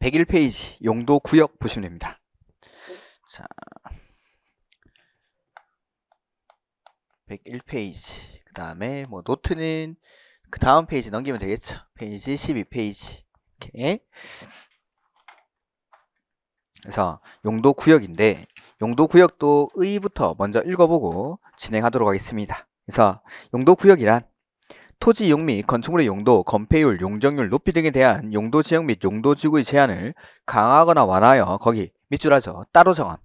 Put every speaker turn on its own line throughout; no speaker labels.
101페이지 용도 구역 보시면 됩니다. 자, 101페이지 그 다음에 뭐 노트는 그 다음 페이지 넘기면 되겠죠. 페이지 12페이지 이렇게 그래서 용도 구역인데 용도 구역도 의부터 먼저 읽어보고 진행하도록 하겠습니다. 그래서 용도 구역이란 토지 이용 및 건축물의 용도, 건폐율, 용적률 높이 등에 대한 용도 지역 및 용도 지구의 제한을 강화하거나 완화하여 거기 밑줄하죠. 따로 정함.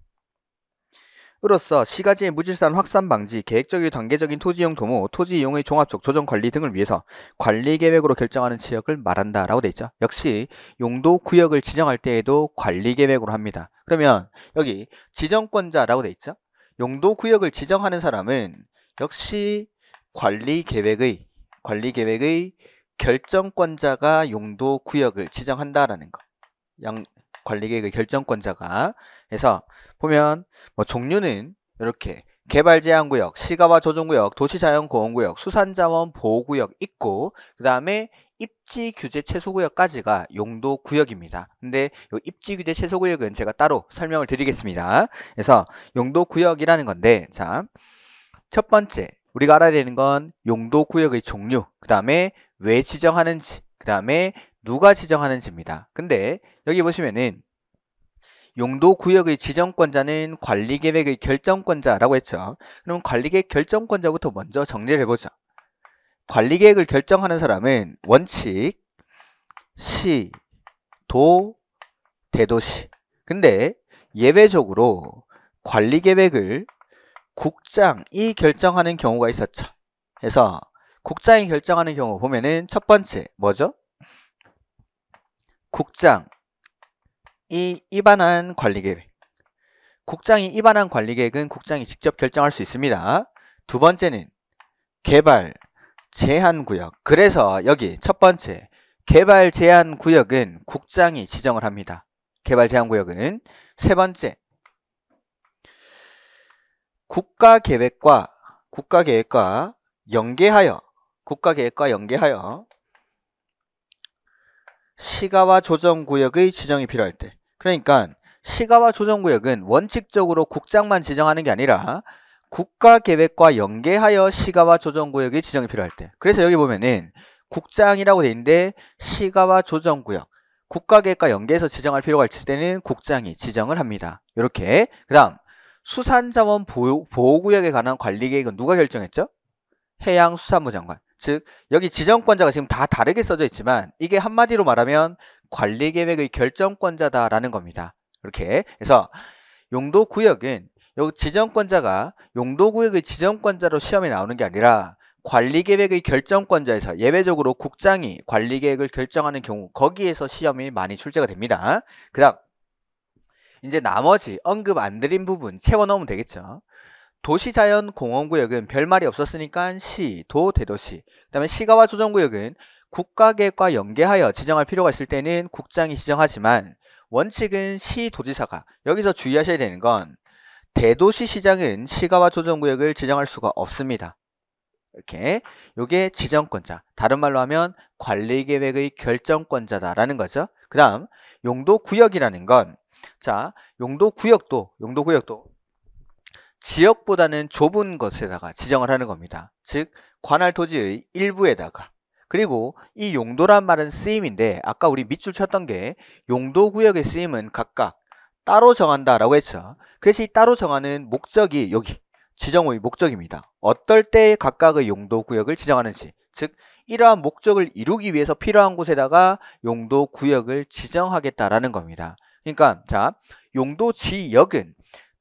으로써 시가지의 무질산 확산 방지, 계획적이고 단계적인 토지 이용 도모, 토지 이용의 종합적 조정 관리 등을 위해서 관리 계획으로 결정하는 지역을 말한다 라고 돼 있죠. 역시 용도 구역을 지정할 때에도 관리 계획으로 합니다. 그러면 여기 지정권자라고 돼 있죠. 용도 구역을 지정하는 사람은 역시 관리 계획의 관리계획의 결정권자가 용도 구역을 지정한다라는 거. 양 관리계획의 결정권자가. 해서 보면 뭐 종류는 이렇게 개발 제한 구역, 시가와 조정 구역, 도시 자연 공원 구역, 수산 자원 보호 구역 있고 그다음에 입지 규제 최소 구역까지가 용도 구역입니다. 근데 이 입지 규제 최소 구역은 제가 따로 설명을 드리겠습니다. 그래서 용도 구역이라는 건데 자, 첫 번째 우리가 알아야 되는 건 용도 구역의 종류, 그 다음에 왜 지정하는지, 그 다음에 누가 지정하는지입니다. 근데 여기 보시면은 용도 구역의 지정권자는 관리계획의 결정권자라고 했죠. 그럼 관리계획 결정권자부터 먼저 정리를 해보죠. 관리계획을 결정하는 사람은 원칙, 시, 도, 대도시 근데 예외적으로 관리계획을 국장이 결정하는 경우가 있었죠. 그래서 국장이 결정하는 경우 보면은 첫 번째 뭐죠? 국장이 입안한 관리계획 국장이 입안한 관리계획은 국장이 직접 결정할 수 있습니다. 두 번째는 개발 제한구역 그래서 여기 첫 번째 개발 제한구역은 국장이 지정을 합니다. 개발 제한구역은 세 번째 국가계획과 국가계획과 연계하여 국가계획과 연계하여 시가와 조정구역의 지정이 필요할 때 그러니까 시가와 조정구역은 원칙적으로 국장만 지정하는 게 아니라 국가계획과 연계하여 시가와 조정구역의 지정이 필요할 때 그래서 여기 보면은 국장이라고 돼 있는데 시가와 조정구역 국가계획과 연계해서 지정할 필요가 있을 때는 국장이 지정을 합니다 이렇게 그 다음 수산자원 보호, 보호구역에 관한 관리 계획은 누가 결정했죠? 해양수산부 장관. 즉 여기 지정권자가 지금 다 다르게 써져 있지만 이게 한마디로 말하면 관리계획의 결정권자다라는 겁니다. 이렇게 해서 용도구역은 여기 지정권자가 용도구역의 지정권자로 시험에 나오는 게 아니라 관리계획의 결정권자에서 예외적으로 국장이 관리계획을 결정하는 경우 거기에서 시험이 많이 출제가 됩니다. 그 다음 이제 나머지 언급 안 드린 부분 채워넣으면 되겠죠. 도시자연공원구역은 별말이 없었으니까 시, 도, 대도시 그 다음에 시가와 조정구역은 국가계획과 연계하여 지정할 필요가 있을 때는 국장이 지정하지만 원칙은 시, 도지사가 여기서 주의하셔야 되는 건 대도시 시장은 시가와 조정구역을 지정할 수가 없습니다. 이렇게 요게 지정권자 다른 말로 하면 관리계획의 결정권자다라는 거죠 그 다음 용도구역이라는 건 자, 용도 구역도, 용도 구역도 지역보다는 좁은 것에다가 지정을 하는 겁니다. 즉, 관할 토지의 일부에다가 그리고 이 용도란 말은 쓰임인데 아까 우리 밑줄 쳤던 게 용도 구역의 쓰임은 각각 따로 정한다라고 했죠. 그래서 이 따로 정하는 목적이 여기 지정의 목적입니다. 어떨 때 각각의 용도 구역을 지정하는지 즉 이러한 목적을 이루기 위해서 필요한 곳에다가 용도 구역을 지정하겠다라는 겁니다. 그러니까 자 용도 지역은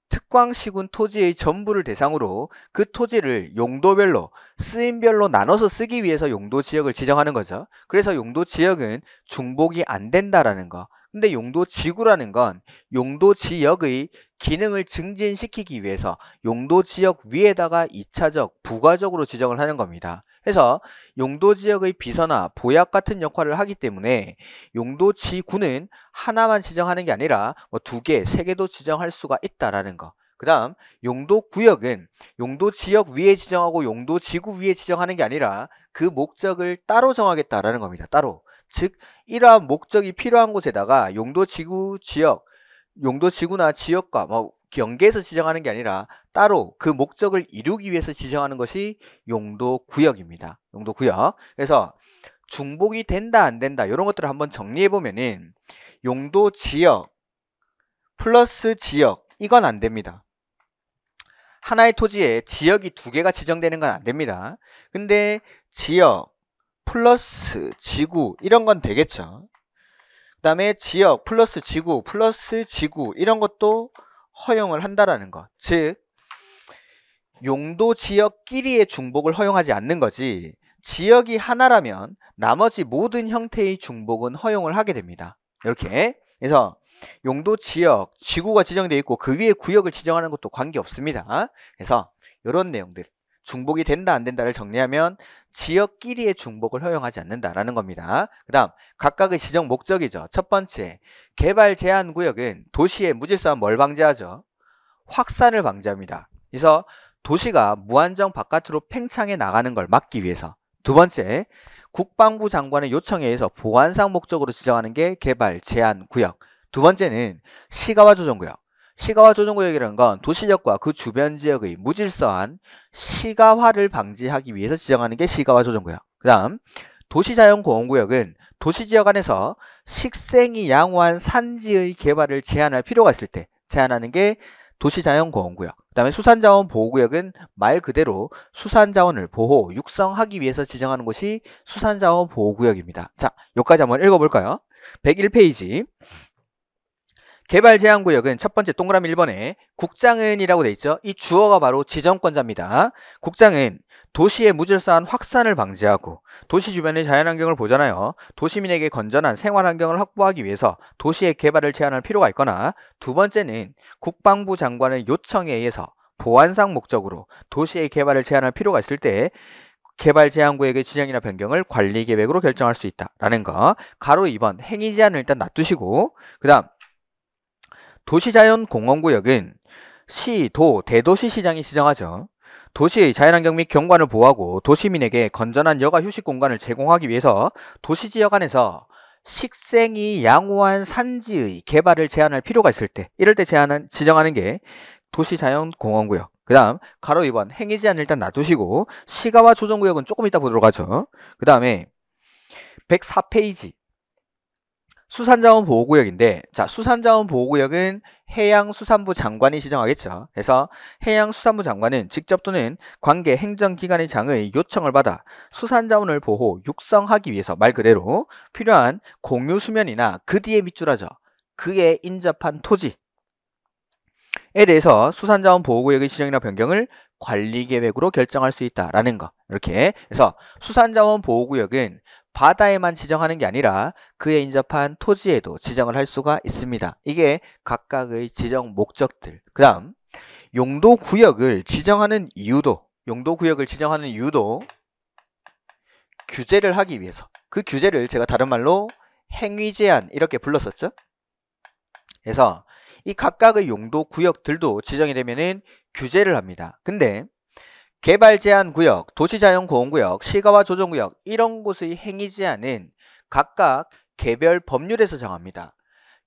특광시군 토지의 전부를 대상으로 그 토지를 용도별로 쓰임별로 나눠서 쓰기 위해서 용도 지역을 지정하는 거죠. 그래서 용도 지역은 중복이 안 된다라는 거. 근데 용도 지구라는 건 용도 지역의 기능을 증진시키기 위해서 용도 지역 위에다가 2차적 부가적으로 지정을 하는 겁니다. 해서 용도 지역의 비서나 보약 같은 역할을 하기 때문에 용도 지구는 하나만 지정하는 게 아니라 뭐 두 개, 세 개도 지정할 수가 있다라는 거. 그 다음 용도 구역은 용도 지역 위에 지정하고 용도 지구 위에 지정하는 게 아니라 그 목적을 따로 정하겠다라는 겁니다. 따로. 즉 이러한 목적이 필요한 곳에다가 용도 지구 지역 용도 지구나 지역과 뭐 경계에서 지정하는 게 아니라 따로 그 목적을 이루기 위해서 지정하는 것이 용도 구역입니다. 용도 구역. 그래서 중복이 된다 안 된다 이런 것들을 한번 정리해 보면은 용도 지역 플러스 지역 이건 안 됩니다. 하나의 토지에 지역이 두 개가 지정되는 건 안 됩니다. 근데 지역 플러스 지구 이런 건 되겠죠. 그 다음에 지역 플러스 지구 플러스 지구 이런 것도 허용을 한다라는 것. 즉 용도 지역끼리의 중복을 허용하지 않는 거지 지역이 하나라면 나머지 모든 형태의 중복은 허용을 하게 됩니다. 이렇게 그래서 용도 지역, 지구가 지정되어 있고 그 위에 구역을 지정하는 것도 관계없습니다. 그래서 이런 내용들 중복이 된다 안 된다를 정리하면 지역끼리의 중복을 허용하지 않는다라는 겁니다. 그 다음 각각의 지정 목적이죠. 첫 번째 개발 제한 구역은 도시의 무질서한 뭘 방지하죠? 확산을 방지합니다. 그래서 도시가 무한정 바깥으로 팽창해 나가는 걸 막기 위해서 두 번째 국방부 장관의 요청에 의해서 보안상 목적으로 지정하는 게 개발 제한 구역 두 번째는 시가와 조정구역 시가화 조정구역이라는 건 도시력과 그 주변 지역의 무질서한 시가화를 방지하기 위해서 지정하는 게 시가화 조정구역. 그 다음 도시자연공원구역은 도시지역 안에서 식생이 양호한 산지의 개발을 제한할 필요가 있을 때 제한하는 게도시자연공원구역그 다음에 수산자원 보호구역은 말 그대로 수산자원을 보호, 육성하기 위해서 지정하는 곳이 수산자원 보호구역입니다. 자, 여기까지 한번 읽어볼까요? 101페이지 개발 제한 구역은 첫 번째 동그라미 1번에 국장은이라고 돼 있죠. 이 주어가 바로 지정권자입니다. 국장은 도시의 무질서한 확산을 방지하고 도시 주변의 자연환경을 보잖아요. 도시민에게 건전한 생활환경을 확보하기 위해서 도시의 개발을 제한할 필요가 있거나 두 번째는 국방부 장관의 요청에 의해서 보안상 목적으로 도시의 개발을 제한할 필요가 있을 때 개발 제한구역의 지정이나 변경을 관리 계획으로 결정할 수 있다라는 거. 가로 2번 행위 제한을 일단 놔두시고 그다음 도시자연공원구역은 시, 도, 대도시 시장이 지정하죠. 도시의 자연환경 및 경관을 보호하고 도시민에게 건전한 여가 휴식 공간을 제공하기 위해서 도시지역 안에서 식생이 양호한 산지의 개발을 제한할 필요가 있을 때 이럴 때 제한은 지정하는 게 도시자연공원구역 그 다음 가로 2번 행위 제한 을 일단 놔두시고 시가와 조정구역은 조금 이따 보도록 하죠 그 다음에 104페이지 수산자원 보호구역인데 자 수산자원 보호구역은 해양수산부 장관이 지정하겠죠. 그래서 해양수산부 장관은 직접 또는 관계 행정기관의 장의 요청을 받아 수산자원을 보호, 육성하기 위해서 말 그대로 필요한 공유수면이나 그 뒤에 밑줄하죠. 그에 인접한 토지에 대해서 수산자원 보호구역의 지정이나 변경을 관리계획으로 결정할 수 있다라는 거 이렇게 해서 수산자원 보호구역은 바다에만 지정하는 게 아니라 그에 인접한 토지에도 지정을 할 수가 있습니다. 이게 각각의 지정 목적들. 그 다음 용도 구역을 지정하는 이유도 용도 구역을 지정하는 이유도 규제를 하기 위해서 그 규제를 제가 다른 말로 행위 제한 이렇게 불렀었죠. 그래서 이 각각의 용도 구역들도 지정이 되면은 규제를 합니다. 근데 개발 제한 구역, 도시 자연 공호 구역, 시가와 조정 구역 이런 곳의 행위 제한은 각각 개별 법률에서 정합니다.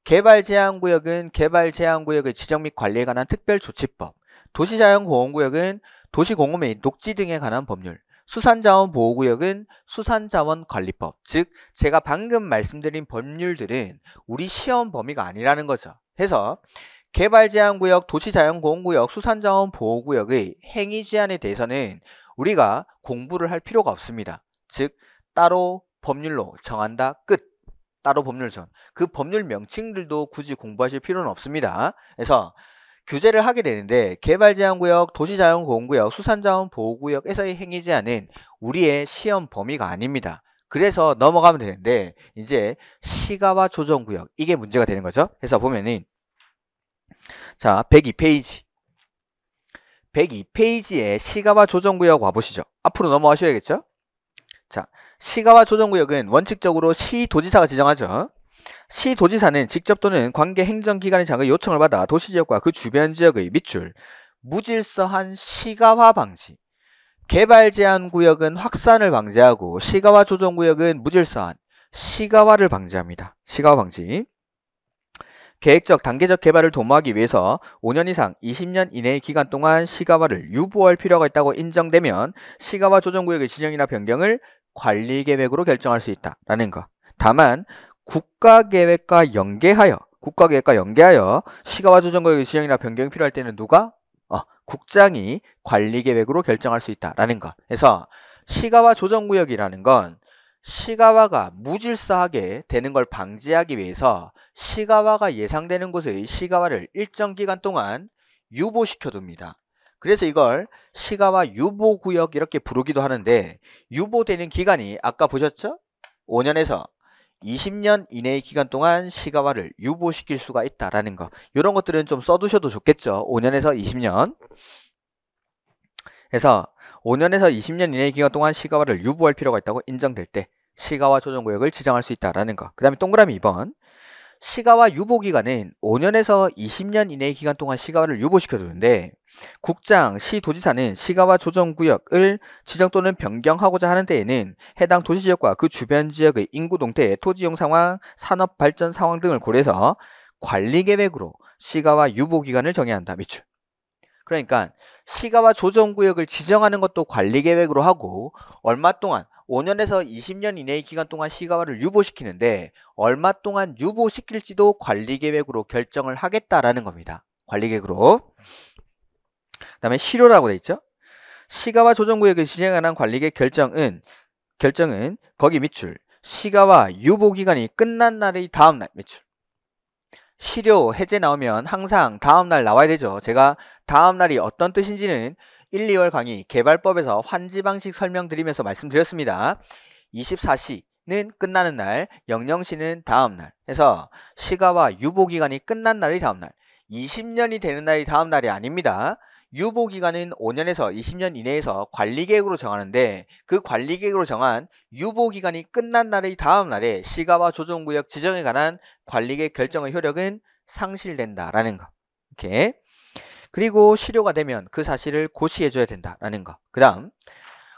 개발 제한 구역은 개발 제한 구역의 지정 및 관리에 관한 특별 조치법, 도시 자연 공호 구역은 도시 공홈 및 녹지 등에 관한 법률, 수산자원보호구역은 수산자원관리법, 즉 제가 방금 말씀드린 법률들은 우리 시험 범위가 아니라는 거죠. 해서 개발제한구역, 도시자연공구역 수산자원보호구역의 행위 제한에 대해서는 우리가 공부를 할 필요가 없습니다. 즉 따로 법률로 정한다 끝 따로 법률전 그 법률 명칭들도 굳이 공부하실 필요는 없습니다. 그래서 규제를 하게 되는데 개발제한구역, 도시자연공구역 수산자원보호구역에서의 행위 제한은 우리의 시험 범위가 아닙니다. 그래서 넘어가면 되는데 이제 시가와 조정구역 이게 문제가 되는 거죠. 그래서 보면은 자, 102페이지. 102페이지에 시가와 조정구역 와보시죠. 앞으로 넘어가셔야겠죠? 자, 시가와 조정구역은 원칙적으로 시도지사가 지정하죠. 시도지사는 직접 또는 관계 행정기관의 장의 요청을 받아 도시지역과 그 주변 지역의 밑줄, 무질서한 시가화 방지, 개발 제한 구역은 확산을 방지하고 시가화 조정 구역은 무질서한 시가화를 방지합니다. 시가화 방지. 계획적 단계적 개발을 도모하기 위해서 5년 이상 20년 이내의 기간 동안 시가화를 유보할 필요가 있다고 인정되면 시가화 조정구역의 지정이나 변경을 관리계획으로 결정할 수 있다라는 것. 다만 국가계획과 연계하여 국가계획과 연계하여 시가화 조정구역의 지정이나 변경이 필요할 때는 누가? 어, 국장이 관리계획으로 결정할 수 있다라는 것. 그래서 시가화 조정구역이라는 건 시가와가 무질서하게 되는 걸 방지하기 위해서 시가와가 예상되는 곳의 시가와를 일정 기간 동안 유보시켜 둡니다. 그래서 이걸 시가와 유보구역 이렇게 부르기도 하는데 유보되는 기간이 아까 보셨죠? 5년에서 20년 이내의 기간 동안 시가와를 유보시킬 수가 있다라는 거 이런 것들은 좀 써두셔도 좋겠죠 5년에서 20년 그래서 5년에서 20년 이내의 기간 동안 시가와를 유보할 필요가 있다고 인정될 때 시가와 조정구역을 지정할 수 있다라는 거. 그 다음에 동그라미 2번. 시가와 유보 기간은 5년에서 20년 이내의 기간 동안 시가를 유보시켜 두는데 국장, 시도지사는 시가와 조정구역을 지정 또는 변경하고자 하는 데에는 해당 도시지역과 그 주변 지역의 인구 동태, 토지용 상황, 산업 발전 상황 등을 고려해서 관리계획으로 시가와 유보기간을 정해야 한다. 밑줄. 그러니까 시가와 조정구역을 지정하는 것도 관리계획으로 하고 얼마 동안 5년에서 20년 이내의 기간 동안 시가와를 유보시키는데 얼마 동안 유보시킬지도 관리계획으로 결정을 하겠다라는 겁니다. 관리계획으로. 그 다음에 실효라고 돼 있죠. 시가와 조정구역을시행하는 관리계획 결정은 결정은 거기 밑줄 시가와 유보기간이 끝난 날의 다음날 밑출 실효 해제 나오면 항상 다음날 나와야 되죠. 제가 다음날이 어떤 뜻인지는 1, 2월 강의 개발법에서 환지 방식 설명드리면서 말씀드렸습니다. 24시는 끝나는 날, 00시는 다음 날 해서 시가와 유보기간이 끝난 날이 다음 날, 20년이 되는 날이 다음 날이 아닙니다. 유보기간은 5년에서 20년 이내에서 관리계획으로 정하는데 그 관리계획으로 정한 유보기간이 끝난 날의 다음 날에 시가와 조정구역 지정에 관한 관리계획 결정의 효력은 상실된다라는 거. 이렇게 그리고 실효가 되면 그 사실을 고시해줘야 된다라는 거. 그 다음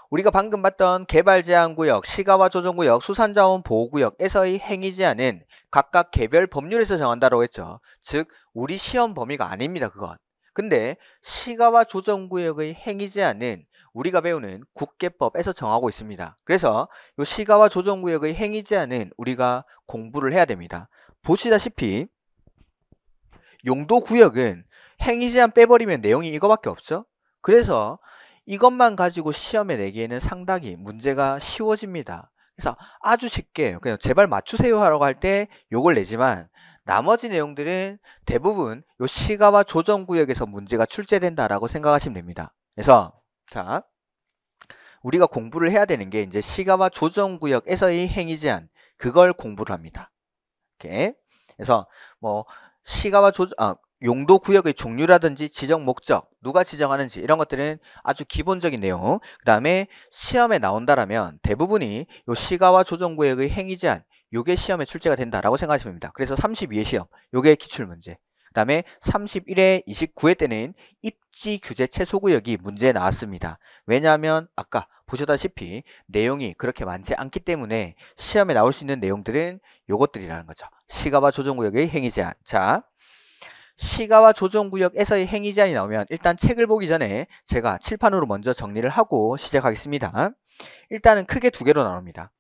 우리가 방금 봤던 개발제한구역, 시가와 조정구역, 수산자원 보호구역에서의 행위 제한은 각각 개별 법률에서 정한다고 라 했죠. 즉 우리 시험 범위가 아닙니다. 그건. 근데 시가와 조정구역의 행위 제한은 우리가 배우는 국계법에서 정하고 있습니다. 그래서 이 시가와 조정구역의 행위 제한은 우리가 공부를 해야 됩니다. 보시다시피 용도구역은 행위 제한 빼버리면 내용이 이거밖에 없죠. 그래서 이것만 가지고 시험에 내기에는 상당히 문제가 쉬워집니다. 그래서 아주 쉽게 그냥 제발 맞추세요 하라고 할 때 요걸 내지만 나머지 내용들은 대부분 요 시가와 조정구역에서 문제가 출제된다라고 생각하시면 됩니다. 그래서 자 우리가 공부를 해야 되는 게 이제 시가와 조정구역에서의 행위 제한 그걸 공부를 합니다. 이렇게 그래서 뭐 시가와 조정 아, 용도 구역의 종류라든지 지정 목적, 누가 지정하는지 이런 것들은 아주 기본적인 내용. 그 다음에 시험에 나온다라면 대부분이 요 시가와 조정구역의 행위 제한, 요게 시험에 출제가 된다라고 생각하시면 됩니다. 그래서 32회 시험, 요게 기출문제. 그 다음에 31회, 29회 때는 입지 규제 최소 구역이 문제에 나왔습니다. 왜냐하면 아까 보셨다시피 내용이 그렇게 많지 않기 때문에 시험에 나올 수 있는 내용들은 요것들이라는 거죠. 시가와 조정구역의 행위 제한. 자, 시가와 조정구역에서의 행위 제한이 나오면 일단 책을 보기 전에 제가 칠판으로 먼저 정리를 하고 시작하겠습니다. 일단은 크게 두 개로 나눕니다.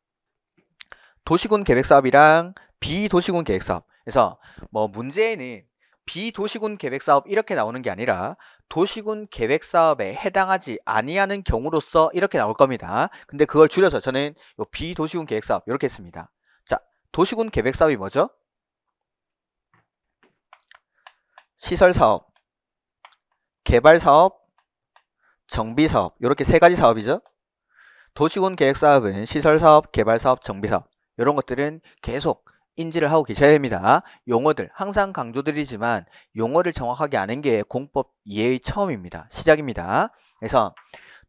도시군 계획사업이랑 비도시군 계획사업 그래서 뭐 문제에는 비도시군 계획사업 이렇게 나오는 게 아니라 도시군 계획사업에 해당하지 아니하는 경우로서 이렇게 나올 겁니다. 근데 그걸 줄여서 저는 요 비도시군 계획사업 이렇게 했습니다. 자, 도시군 계획사업이 뭐죠? 시설 사업, 개발 사업, 정비 사업 이렇게 세 가지 사업이죠. 도시군 계획 사업은 시설 사업, 개발 사업, 정비 사업 이런 것들은 계속 인지를 하고 계셔야 됩니다. 용어들 항상 강조드리지만 용어를 정확하게 아는 게 공법 이해의 처음입니다. 시작입니다. 그래서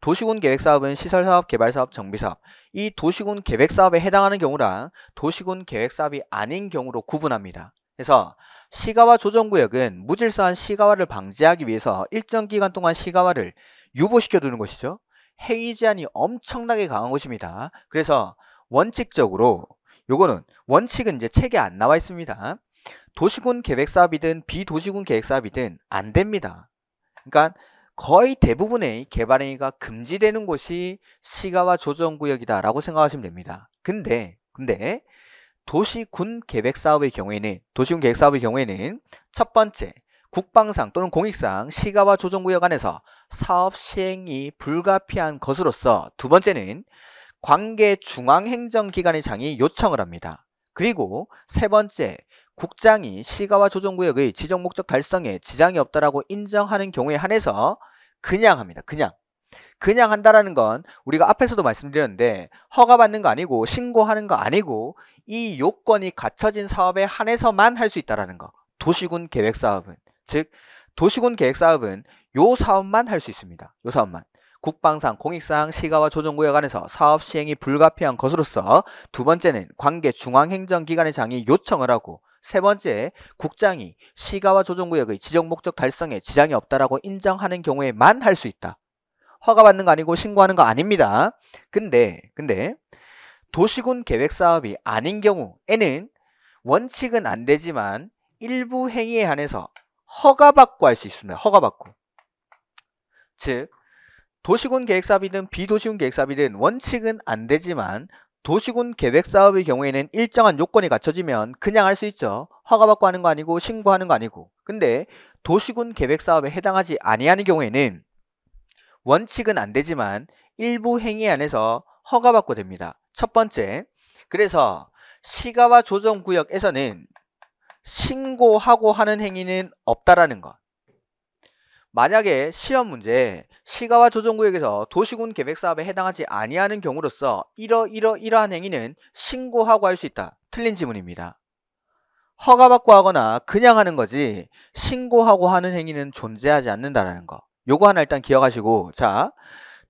도시군 계획 사업은 시설 사업, 개발 사업, 정비 사업. 이 도시군 계획 사업에 해당하는 경우랑 도시군 계획 사업이 아닌 경우로 구분합니다. 그래서 시가와 조정구역은 무질서한 시가와를 방지하기 위해서 일정 기간 동안 시가와를 유보시켜 두는 것이죠. 행위 제한이 엄청나게 강한 것입니다. 그래서 원칙적으로 요거는 원칙은 이제 책에 안 나와 있습니다. 도시군 계획사업이든 비도시군 계획사업이든 안 됩니다. 그러니까 거의 대부분의 개발 행위가 금지되는 곳이 시가와 조정구역이다라고 생각하시면 됩니다. 근데 근데 도시군 계획 사업의 경우에는 도시군 계획 사업의 경우에는 첫 번째 국방상 또는 공익상 시가와 조정구역 안에서 사업 시행이 불가피한 것으로서 두 번째는 관계 중앙행정기관의 장이 요청을 합니다. 그리고 세 번째 국장이 시가와 조정구역의 지정 목적 달성에 지장이 없다라고 인정하는 경우에 한해서 그냥 합니다. 그냥 그냥 한다라는 건 우리가 앞에서도 말씀드렸는데 허가받는 거 아니고 신고하는 거 아니고 이 요건이 갖춰진 사업에 한해서만 할 수 있다라는 거. 도시군 계획 사업은 즉 도시군 계획 사업은 요 사업만 할 수 있습니다. 요 사업만. 국방상, 공익상, 시가와 조정구역 안에서 사업 시행이 불가피한 것으로서 두 번째는 관계 중앙행정기관의 장이 요청을 하고 세 번째, 국장이 시가와 조정구역의 지정 목적 달성에 지장이 없다라고 인정하는 경우에만 할 수 있다. 허가받는 거 아니고 신고하는 거 아닙니다. 근데 근데 도시군 계획사업이 아닌 경우에는 원칙은 안 되지만 일부 행위에 한해서 허가받고 할 수 있습니다. 허가받고. 즉 도시군 계획사업이든 비도시군 계획사업이든 원칙은 안 되지만 도시군 계획사업의 경우에는 일정한 요건이 갖춰지면 그냥 할 수 있죠. 허가받고 하는 거 아니고 신고하는 거 아니고. 근데 도시군 계획사업에 해당하지 아니하는 경우에는 원칙은 안 되지만 일부 행위 안에서 허가받고 됩니다. 첫 번째, 그래서 시가와 조정구역에서는 신고하고 하는 행위는 없다라는 것. 만약에 시험 문제 시가와 조정구역에서 도시군 계획사업에 해당하지 아니하는 경우로서 이러이러이러한 행위는 신고하고 할 수 있다. 틀린 지문입니다. 허가받고 하거나 그냥 하는 거지 신고하고 하는 행위는 존재하지 않는다라는 것. 요거 하나 일단 기억하시고 자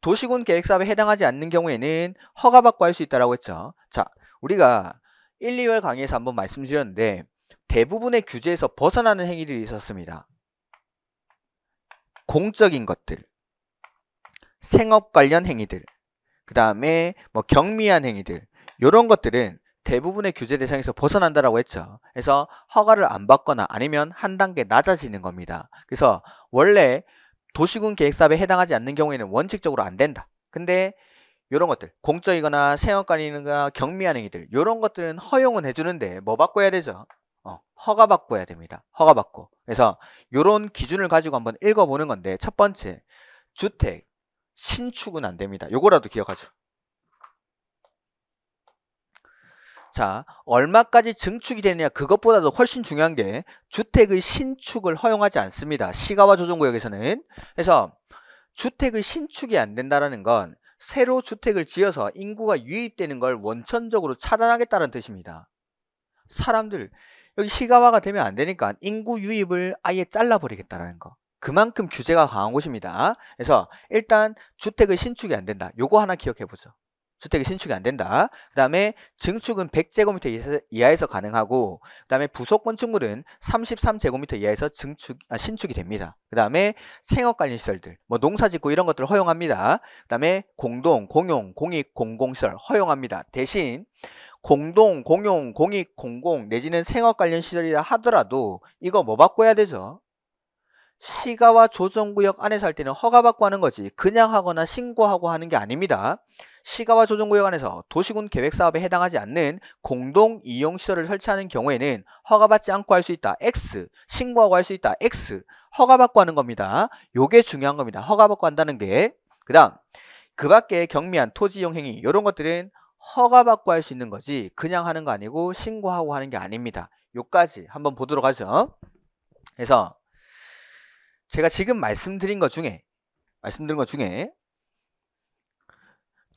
도시군 계획사업에 해당하지 않는 경우에는 허가받고 할 수 있다라고 했죠. 자 우리가 1, 2월 강의에서 한번 말씀드렸는데 대부분의 규제에서 벗어나는 행위들이 있었습니다. 공적인 것들, 생업 관련 행위들, 그 다음에 뭐 경미한 행위들 요런 것들은 대부분의 규제 대상에서 벗어난다라고 했죠. 그래서 허가를 안 받거나 아니면 한 단계 낮아지는 겁니다. 그래서 원래 도시군 계획사업에 해당하지 않는 경우에는 원칙적으로 안 된다. 근데 이런 것들 공적이거나 생원관이나 경미한행위들 이런 것들은 허용은 해주는데 뭐 바꿔야 되죠? 어, 허가 바꿔야 됩니다. 허가 받고 그래서 이런 기준을 가지고 한번 읽어보는 건데 첫 번째 주택 신축은 안 됩니다. 요거라도 기억하죠. 자, 얼마까지 증축이 되느냐 그것보다도 훨씬 중요한 게 주택의 신축을 허용하지 않습니다. 시가와 조정구역에서는. 그래서 주택의 신축이 안 된다라는 건 새로 주택을 지어서 인구가 유입되는 걸 원천적으로 차단하겠다는 뜻입니다. 사람들 여기 시가화가 되면 안 되니까 인구 유입을 아예 잘라버리겠다는 거. 그만큼 규제가 강한 곳입니다. 그래서 일단 주택의 신축이 안 된다. 요거 하나 기억해 보죠. 주택이 신축이 안 된다. 그 다음에 증축은 100제곱미터 이하에서 가능하고 그 다음에 부속 건축물은 33제곱미터 이하에서 증축, 아, 신축이 됩니다. 그 다음에 생업관리시설들, 뭐 농사짓고 이런 것들을 허용합니다. 그 다음에 공동, 공용, 공익, 공공시설 허용합니다. 대신 공동, 공용, 공익, 공공 내지는 생업 관련 시설이라 하더라도 이거 뭐 바꿔야 되죠? 시가와 조정구역 안에서 할 때는 허가받고 하는 거지 그냥 하거나 신고하고 하는 게 아닙니다. 시가와 조정구역 안에서 도시군 계획사업에 해당하지 않는 공동 이용시설을 설치하는 경우에는 허가받지 않고 할 수 있다. X. 신고하고 할 수 있다. X. 허가받고 하는 겁니다. 요게 중요한 겁니다. 허가받고 한다는 게. 그 다음 그 밖에 경미한 토지 이용 행위 이런 것들은 허가받고 할 수 있는 거지 그냥 하는 거 아니고 신고하고 하는 게 아닙니다. 요까지 한번 보도록 하죠. 그래서 제가 지금 말씀드린 것 중에 말씀드린 것 중에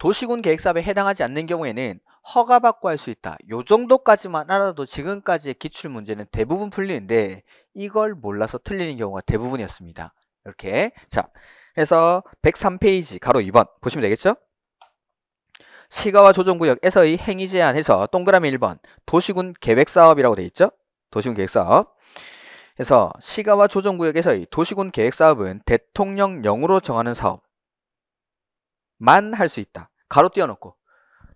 도시군 계획사업에 해당하지 않는 경우에는 허가받고 할 수 있다. 요 정도까지만 알아도 지금까지의 기출 문제는 대부분 풀리는데 이걸 몰라서 틀리는 경우가 대부분이었습니다. 이렇게 자 해서 103페이지 가로 2번 보시면 되겠죠? 시가와 조정구역에서의 행위 제한해서 동그라미 1번 도시군 계획사업이라고 되어 있죠? 도시군 계획사업 그래서 시가와 조정구역에서의 도시군 계획사업은 대통령령으로 정하는 사업만 할 수 있다. 가로 띄워놓고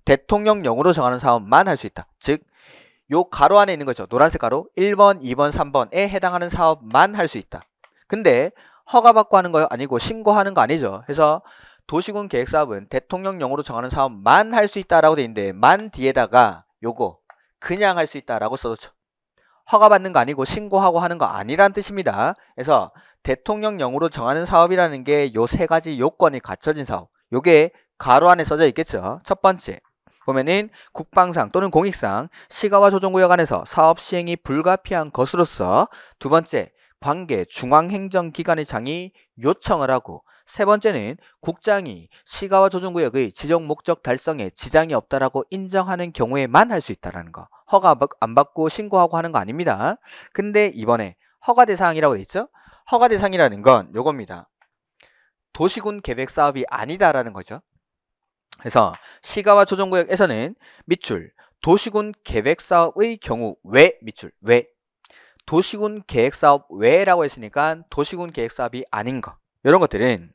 대통령령으로 정하는 사업만 할 수 있다. 즉, 요 가로 안에 있는 거죠. 노란색 가로 1번, 2번, 3번에 해당하는 사업만 할 수 있다. 근데 허가받고 하는 거 아니고 신고하는 거 아니죠. 그래서 도시군 계획사업은 대통령령으로 정하는 사업만 할 수 있다라고 돼 있는데 만 뒤에다가 요거 그냥 할 수 있다라고 써도죠 허가받는 거 아니고 신고하고 하는 거 아니란 뜻입니다. 그래서 대통령령으로 정하는 사업이라는 게 요 세 가지 요건이 갖춰진 사업. 요게 가로 안에 써져 있겠죠. 첫 번째 보면은 국방상 또는 공익상 시가와 조정구역 안에서 사업 시행이 불가피한 것으로서 두 번째 관계 중앙행정기관의 장이 요청을 하고 세 번째는 국장이 시가와 조정구역의 지정 목적 달성에 지장이 없다라고 인정하는 경우에만 할 수 있다라는 거. 허가 안 받고 신고하고 하는 거 아닙니다. 근데 이번에 허가 대상이라고 돼 있죠? 허가 대상이라는 건 요겁니다. 도시군 계획 사업이 아니다라는 거죠. 그래서 시가와 조정구역에서는 미출 도시군 계획사업의 경우 외 미출 외 도시군 계획사업 외라고 했으니까 도시군 계획사업이 아닌 것 이런 것들은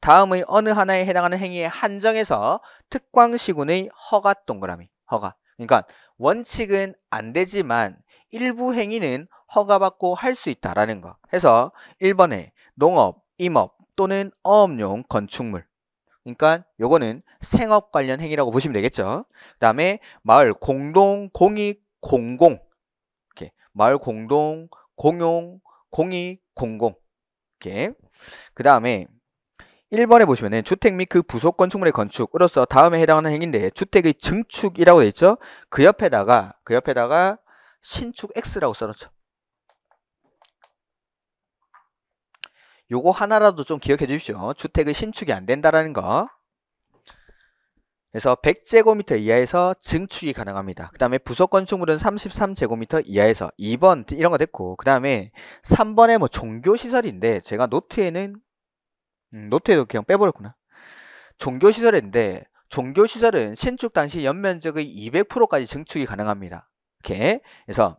다음의 어느 하나에 해당하는 행위에 한정해서 특광시군의 허가 동그라미 허가 그러니까 원칙은 안 되지만 일부 행위는 허가받고 할 수 있다라는 거 해서 1번에 농업, 임업 또는 어업용 건축물 그러니까 요거는 생업 관련 행위라고 보시면 되겠죠. 그 다음에 마을 공동 공익 공공 이렇게 마을 공동 공용 공익 공공 이렇게 그 다음에 1번에 보시면은 주택 및 그 부속 건축물의 건축으로서 다음에 해당하는 행위인데 주택의 증축이라고 돼 있죠. 그 옆에다가 그 옆에다가 신축 X라고 써놓죠. 요거 하나라도 좀 기억해 주십시오. 주택의 신축이 안 된다라는 거. 그래서 100제곱미터 이하에서 증축이 가능합니다. 그 다음에 부속 건축물은 33제곱미터 이하에서 2번 이런 거 됐고 그 다음에 3번에 뭐 종교시설인데 제가 노트에는 음, 노트에도 그냥 빼버렸구나. 종교시설인데 종교시설은 신축 당시 연면적의 200%까지 증축이 가능합니다. 이렇게 그래서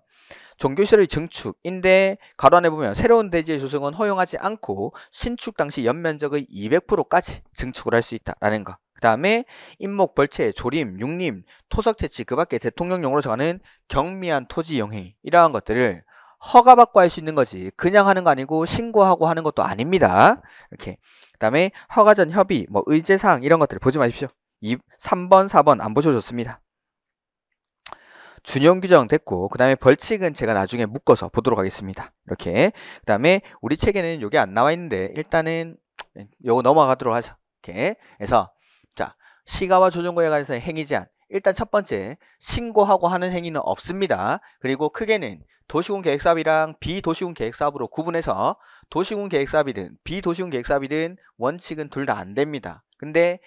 종교시설의 증축인데 가로 안에 보면 새로운 대지의 조성은 허용하지 않고 신축 당시 연면적의 200%까지 증축을 할 수 있다라는 것. 그 다음에 임목, 벌채, 조림, 육림, 토석 채취 그 밖에 대통령용으로 정하는 경미한 토지 영행 이러한 것들을 허가받고 할 수 있는 거지 그냥 하는 거 아니고 신고하고 하는 것도 아닙니다 이렇게 그 다음에 허가전 협의 뭐 의제사항 이런 것들을 보지 마십시오 3번 4번 안 보셔도 좋습니다 준용 규정 됐고 그 다음에 벌칙은 제가 나중에 묶어서 보도록 하겠습니다. 이렇게 그 다음에 우리 책에는 이게 안 나와 있는데 일단은 요거 넘어가도록 하죠. 이렇게 해서 자 시가와 조정고에 관해서 행위 제한 일단 첫 번째 신고하고 하는 행위는 없습니다. 그리고 크게는 도시군 계획사업이랑 비도시군 계획사업으로 구분해서 도시군 계획사업이든 비도시군 계획사업이든 원칙은 둘 다 안 됩니다. 근데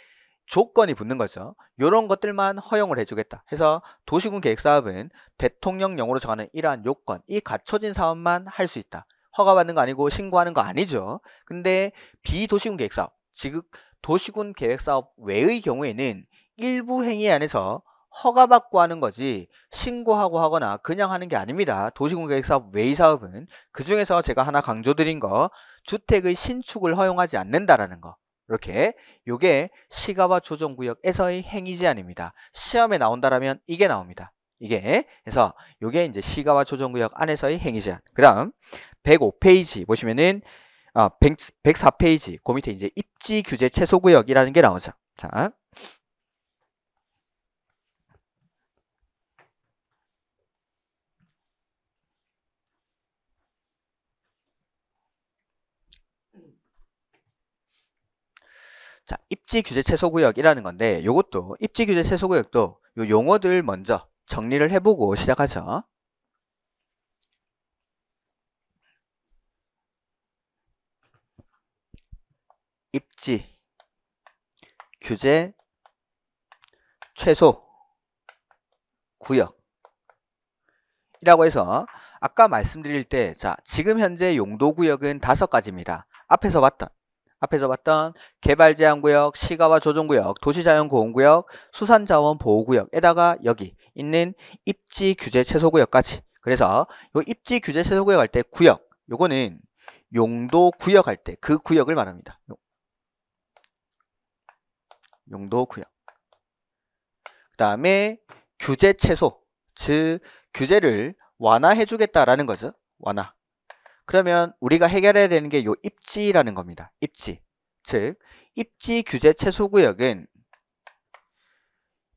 조건이 붙는 거죠. 이런 것들만 허용을 해주겠다. 해서 도시군 계획 사업은 대통령령으로 정하는 이러한 요건이 갖춰진 사업만 할 수 있다. 허가받는 거 아니고 신고하는 거 아니죠. 근데 비도시군 계획 사업, 즉 도시군 계획 사업 외의 경우에는 일부 행위 안에서 허가받고 하는 거지 신고하고 하거나 그냥 하는 게 아닙니다. 도시군 계획 사업 외의 사업은 그중에서 제가 하나 강조드린 거 주택의 신축을 허용하지 않는다라는 거 이렇게 요게 시가와 조정구역에서의 행위 제한입니다. 시험에 나온다라면 이게 나옵니다. 이게 그래서 요게 이제 시가와 조정구역 안에서의 행위 제한. 그다음 105페이지 보시면은 아, 1 0 4페이지그 밑에 이제 입지 규제 최소 구역이라는 게 나오죠. 자. 자, 입지 규제 최소 구역이라는 건데 이것도 입지 규제 최소 구역도 요 용어들 먼저 정리를 해보고 시작하죠. 입지 규제 최소 구역 이라고 해서 아까 말씀드릴 때자 지금 현재 용도구역은 다섯 가지입니다. 앞에서 봤던 앞에서 봤던 개발제한구역, 시가와 조정구역, 도시자연공호구역 수산자원보호구역에다가 여기 있는 입지규제 최소구역까지 그래서 이 입지규제 최소구역 할 때 구역 요거는 용도구역 할 때 그 구역을 말합니다 용도구역 그 다음에 규제 최소 즉 규제를 완화해 주겠다라는 거죠 완화 그러면 우리가 해결해야 되는 게 요 입지라는 겁니다. 입지. 즉, 입지 규제 최소 구역은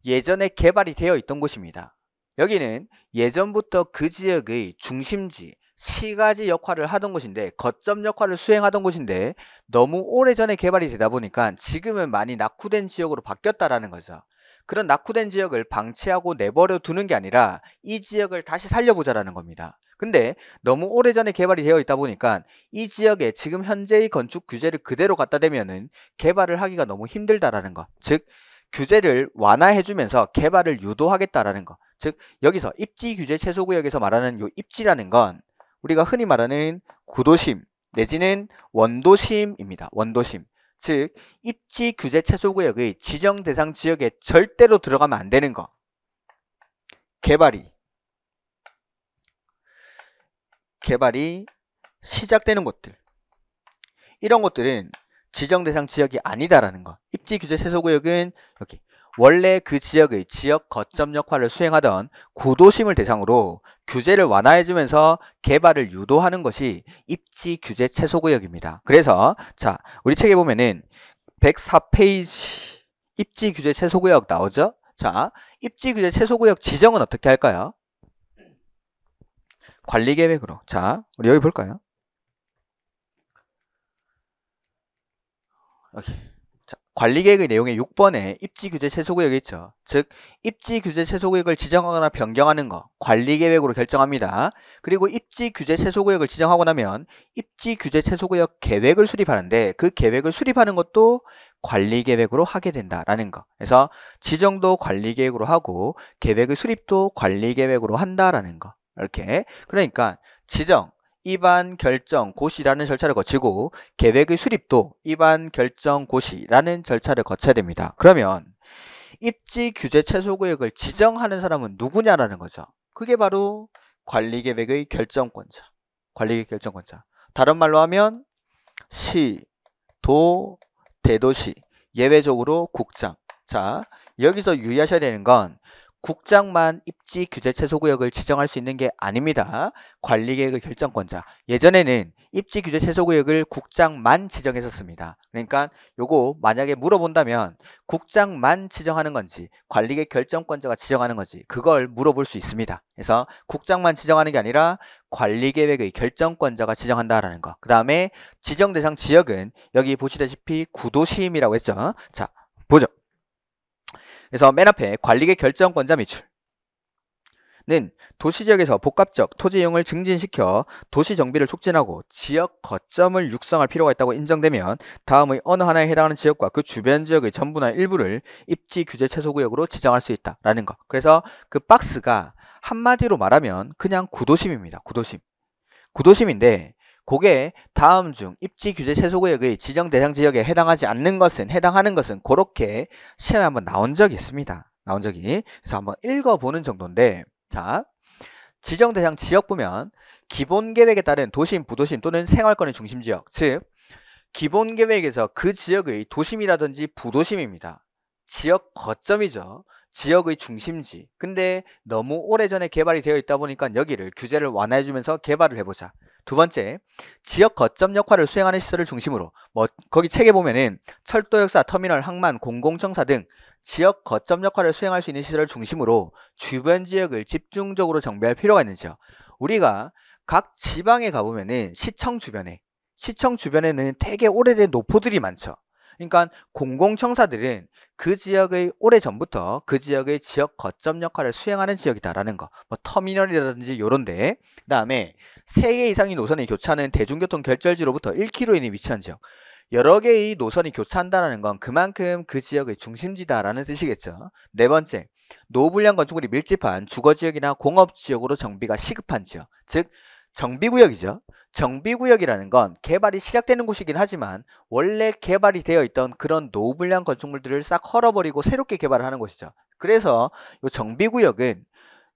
예전에 개발이 되어 있던 곳입니다. 여기는 예전부터 그 지역의 중심지, 시가지 역할을 하던 곳인데 거점 역할을 수행하던 곳인데 너무 오래전에 개발이 되다 보니까 지금은 많이 낙후된 지역으로 바뀌었다라는 거죠. 그런 낙후된 지역을 방치하고 내버려 두는 게 아니라 이 지역을 다시 살려보자라는 겁니다. 근데 너무 오래전에 개발이 되어 있다 보니까 이 지역에 지금 현재의 건축 규제를 그대로 갖다 대면은 개발을 하기가 너무 힘들다라는 것. 즉 규제를 완화해주면서 개발을 유도하겠다라는 것. 즉 여기서 입지 규제 최소 구역에서 말하는 요 입지라는 건 우리가 흔히 말하는 구도심 내지는 원도심입니다. 원도심. 즉 입지 규제 최소 구역의 지정 대상 지역에 절대로 들어가면 안 되는 것. 개발이 개발이 시작되는 곳들 이런 곳들은 지정대상 지역이 아니다라는 것 입지규제 세소구역은 여기 원래 그 지역의 지역 거점 역할을 수행하던 구도심을 대상으로 규제를 완화해주면서 개발을 유도하는 것이 입지 규제 최소 구역입니다. 그래서 자 우리 책에 보면은 104페이지 입지 규제 최소 구역 나오죠? 자 입지 규제 최소 구역 지정은 어떻게 할까요? 관리 계획으로. 자, 우리 여기 볼까요? 여기. 자, 관리 계획의 내용의 6번에 입지 규제 최소 구역이 있죠. 즉 입지 규제 최소 구역을 지정하거나 변경하는 거 관리 계획으로 결정합니다. 그리고 입지 규제 최소 구역을 지정하고 나면 입지 규제 최소 구역 계획을 수립하는데 그 계획을 수립하는 것도 관리 계획으로 하게 된다라는 거. 그래서 지정도 관리 계획으로 하고 계획의 수립도 관리 계획으로 한다라는 거. 이렇게 그러니까 지정, 입안, 결정, 고시라는 절차를 거치고 계획의 수립도 입안, 결정, 고시라는 절차를 거쳐야 됩니다. 그러면 입지 규제 최소 구역을 지정하는 사람은 누구냐라는 거죠. 그게 바로 관리계획의 결정권자. 관리계획 결정권자. 다른 말로 하면 시, 도, 대도시, 예외적으로 국장. 자, 여기서 유의하셔야 되는 건 국장만 입지 규제 최소 구역을 지정할 수 있는 게 아닙니다. 관리계획의 결정권자. 예전에는 입지 규제 최소 구역을 국장만 지정했었습니다. 그러니까 요거 만약에 물어본다면 국장만 지정하는 건지 관리계획 결정권자가 지정하는 건지 그걸 물어볼 수 있습니다. 그래서 국장만 지정하는 게 아니라 관리계획의 결정권자가 지정한다라는 거. 그 다음에 지정 대상 지역은 여기 보시다시피 구도시임이라고 했죠. 자, 보죠. 그래서 맨 앞에 관리계 결정권자 미출는 도시 지역에서 복합적 토지 이용을 증진시켜 도시 정비를 촉진하고 지역 거점을 육성할 필요가 있다고 인정되면 다음의 어느 하나에 해당하는 지역과 그 주변 지역의 전부나 일부를 입지 규제 최소 구역으로 지정할 수 있다라는 것. 그래서 그 박스가 한마디로 말하면 그냥 구도심입니다. 구도심. 구도심인데 그게 다음 중 입지 규제 최소 구역의 지정 대상 지역에 해당하지 않는 것은 해당하는 것은 그렇게 시험에 한번 나온 적이 있습니다. 나온 적이 그래서 한번 읽어보는 정도인데 자 지정 대상 지역 보면 기본 계획에 따른 도심, 부도심 또는 생활권의 중심 지역 즉 기본 계획에서 그 지역의 도심이라든지 부도심입니다. 지역 거점이죠. 지역의 중심지. 근데 너무 오래전에 개발이 되어 있다 보니까 여기를 규제를 완화해주면서 개발을 해보자. 두 번째, 지역 거점 역할을 수행하는 시설을 중심으로 뭐 거기 책에 보면은 철도 역사, 터미널, 항만, 공공청사 등 지역 거점 역할을 수행할 수 있는 시설을 중심으로 주변 지역을 집중적으로 정비할 필요가 있는지요. 우리가 각 지방에 가보면은 시청 주변에 시청 주변에는 되게 오래된 노포들이 많죠. 그러니까 공공청사들은 그 지역의 오래전부터 그 지역의 지역 거점 역할을 수행하는 지역이다라는 거. 뭐 터미널이라든지 요런 데. 그다음에 세 개 이상의 노선이 교차하는 대중교통 결절지로부터 1km 이내 위치한 지역. 여러 개의 노선이 교차한다라는 건 그만큼 그 지역의 중심지다라는 뜻이겠죠. 네 번째, 노불량 건축물이 밀집한 주거지역이나 공업지역으로 정비가 시급한 지역, 즉 정비구역이죠. 정비구역이라는 건 개발이 시작되는 곳이긴 하지만 원래 개발이 되어 있던 그런 노후불량 건축물들을 싹 헐어버리고 새롭게 개발을 하는 곳이죠. 그래서 이 정비구역은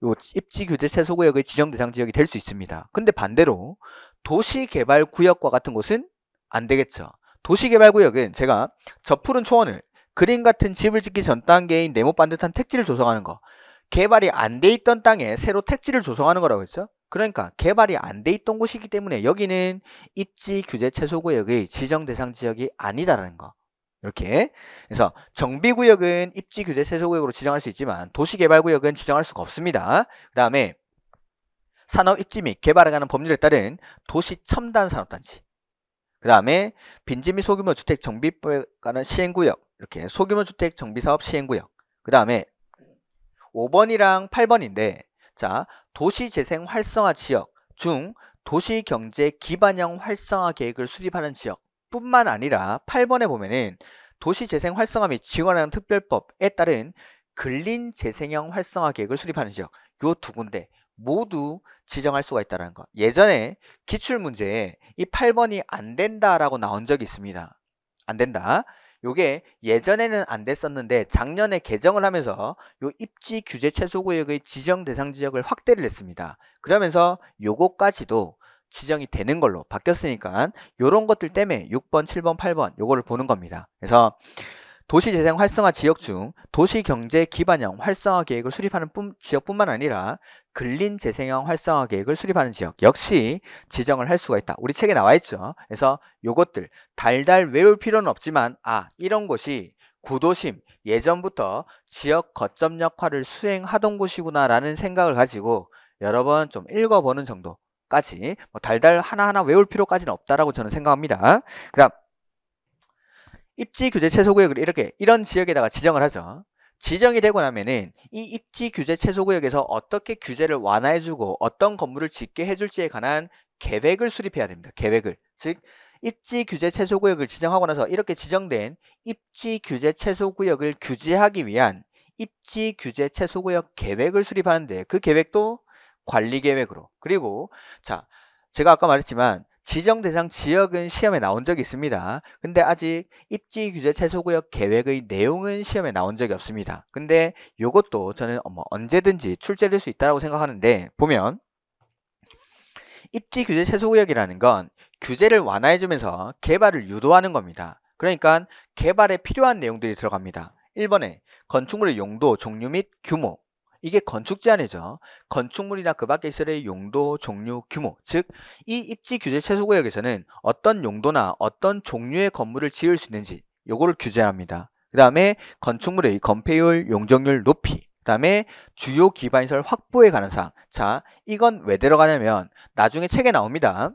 요 입지 규제 최소 구역의 지정 대상 지역이 될 수 있습니다. 근데 반대로 도시 개발 구역과 같은 곳은 안 되겠죠. 도시 개발 구역은 제가 저 푸른 초원을 그림 같은 집을 짓기 전 단계인 네모 반듯한 택지를 조성하는 거. 개발이 안 돼 있던 땅에 새로 택지를 조성하는 거라고 했죠. 그러니까 개발이 안 돼 있던 곳이기 때문에 여기는 입지 규제 최소 구역의 지정 대상 지역이 아니다라는 거. 이렇게 그래서 정비구역은 입지규제 세소구역으로 지정할 수 있지만 도시개발구역은 지정할 수가 없습니다 그 다음에 산업입지 및 개발에 관한 법률에 따른 도시첨단산업단지 그 다음에 빈지 및 소규모 주택 정비법에 관한 시행구역 이렇게 소규모 주택 정비사업 시행구역 그 다음에 5번이랑 8번인데 자, 도시재생 활성화 지역 중 도시경제 기반형 활성화 계획을 수립하는 지역 뿐만 아니라 8번에 보면은 도시재생 활성화 및 지원하는 특별법에 따른 근린 재생형 활성화 계획을 수립하는 지역 요 두 군데 모두 지정할 수가 있다는 것 예전에 기출문제에 이 8번이 안 된다라고 나온 적이 있습니다 안 된다 요게 예전에는 안 됐었는데 작년에 개정을 하면서 요 입지 규제 최소 구역의 지정 대상 지역을 확대를 했습니다. 그러면서 요거까지도 지정이 되는 걸로 바뀌었으니까 요런 것들 때문에 6번, 7번, 8번 요거를 보는 겁니다. 그래서 도시재생 활성화 지역 중 도시경제 기반형 활성화 계획을 수립하는 지역뿐만 아니라 근린 재생형 활성화 계획을 수립하는 지역 역시 지정을 할 수가 있다. 우리 책에 나와 있죠. 그래서 요것들 달달 외울 필요는 없지만 아 이런 곳이 구도심 예전부터 지역 거점 역할을 수행하던 곳이구나 라는 생각을 가지고 여러 번 좀 읽어보는 정도까지 뭐 달달 하나하나 외울 필요까지는 없다라고 저는 생각합니다. 그 다음 입지 규제 최소 구역을 이렇게 이런 지역에다가 지정을 하죠. 지정이 되고 나면은 이 입지 규제 최소 구역에서 어떻게 규제를 완화해주고 어떤 건물을 짓게 해줄지에 관한 계획을 수립해야 됩니다. 계획을 즉 입지 규제 최소 구역을 지정하고 나서 이렇게 지정된 입지 규제 최소 구역을 규제하기 위한 입지 규제 최소 구역 계획을 수립하는데 그 계획도 관리 계획으로 그리고 자 제가 아까 말했지만 지정 대상 지역은 시험에 나온 적이 있습니다. 근데 아직 입지 규제 최소 구역 계획의 내용은 시험에 나온 적이 없습니다. 근데 이것도 저는 뭐 언제든지 출제될 수 있다고 생각하는데 보면 입지 규제 최소 구역이라는 건 규제를 완화해주면서 개발을 유도하는 겁니다. 그러니까 개발에 필요한 내용들이 들어갑니다. 1번에 건축물의 용도, 종류 및 규모 이게 건축 제한이죠. 건축물이나 그밖의 시설의 용도, 종류, 규모, 즉 이 입지 규제 최소 구역에서는 어떤 용도나 어떤 종류의 건물을 지을 수 있는지 요거를 규제합니다. 그 다음에 건축물의 건폐율, 용적률 높이, 그 다음에 주요 기반시설 확보에 관한 사항. 자, 이건 왜 들어가냐면 나중에 책에 나옵니다.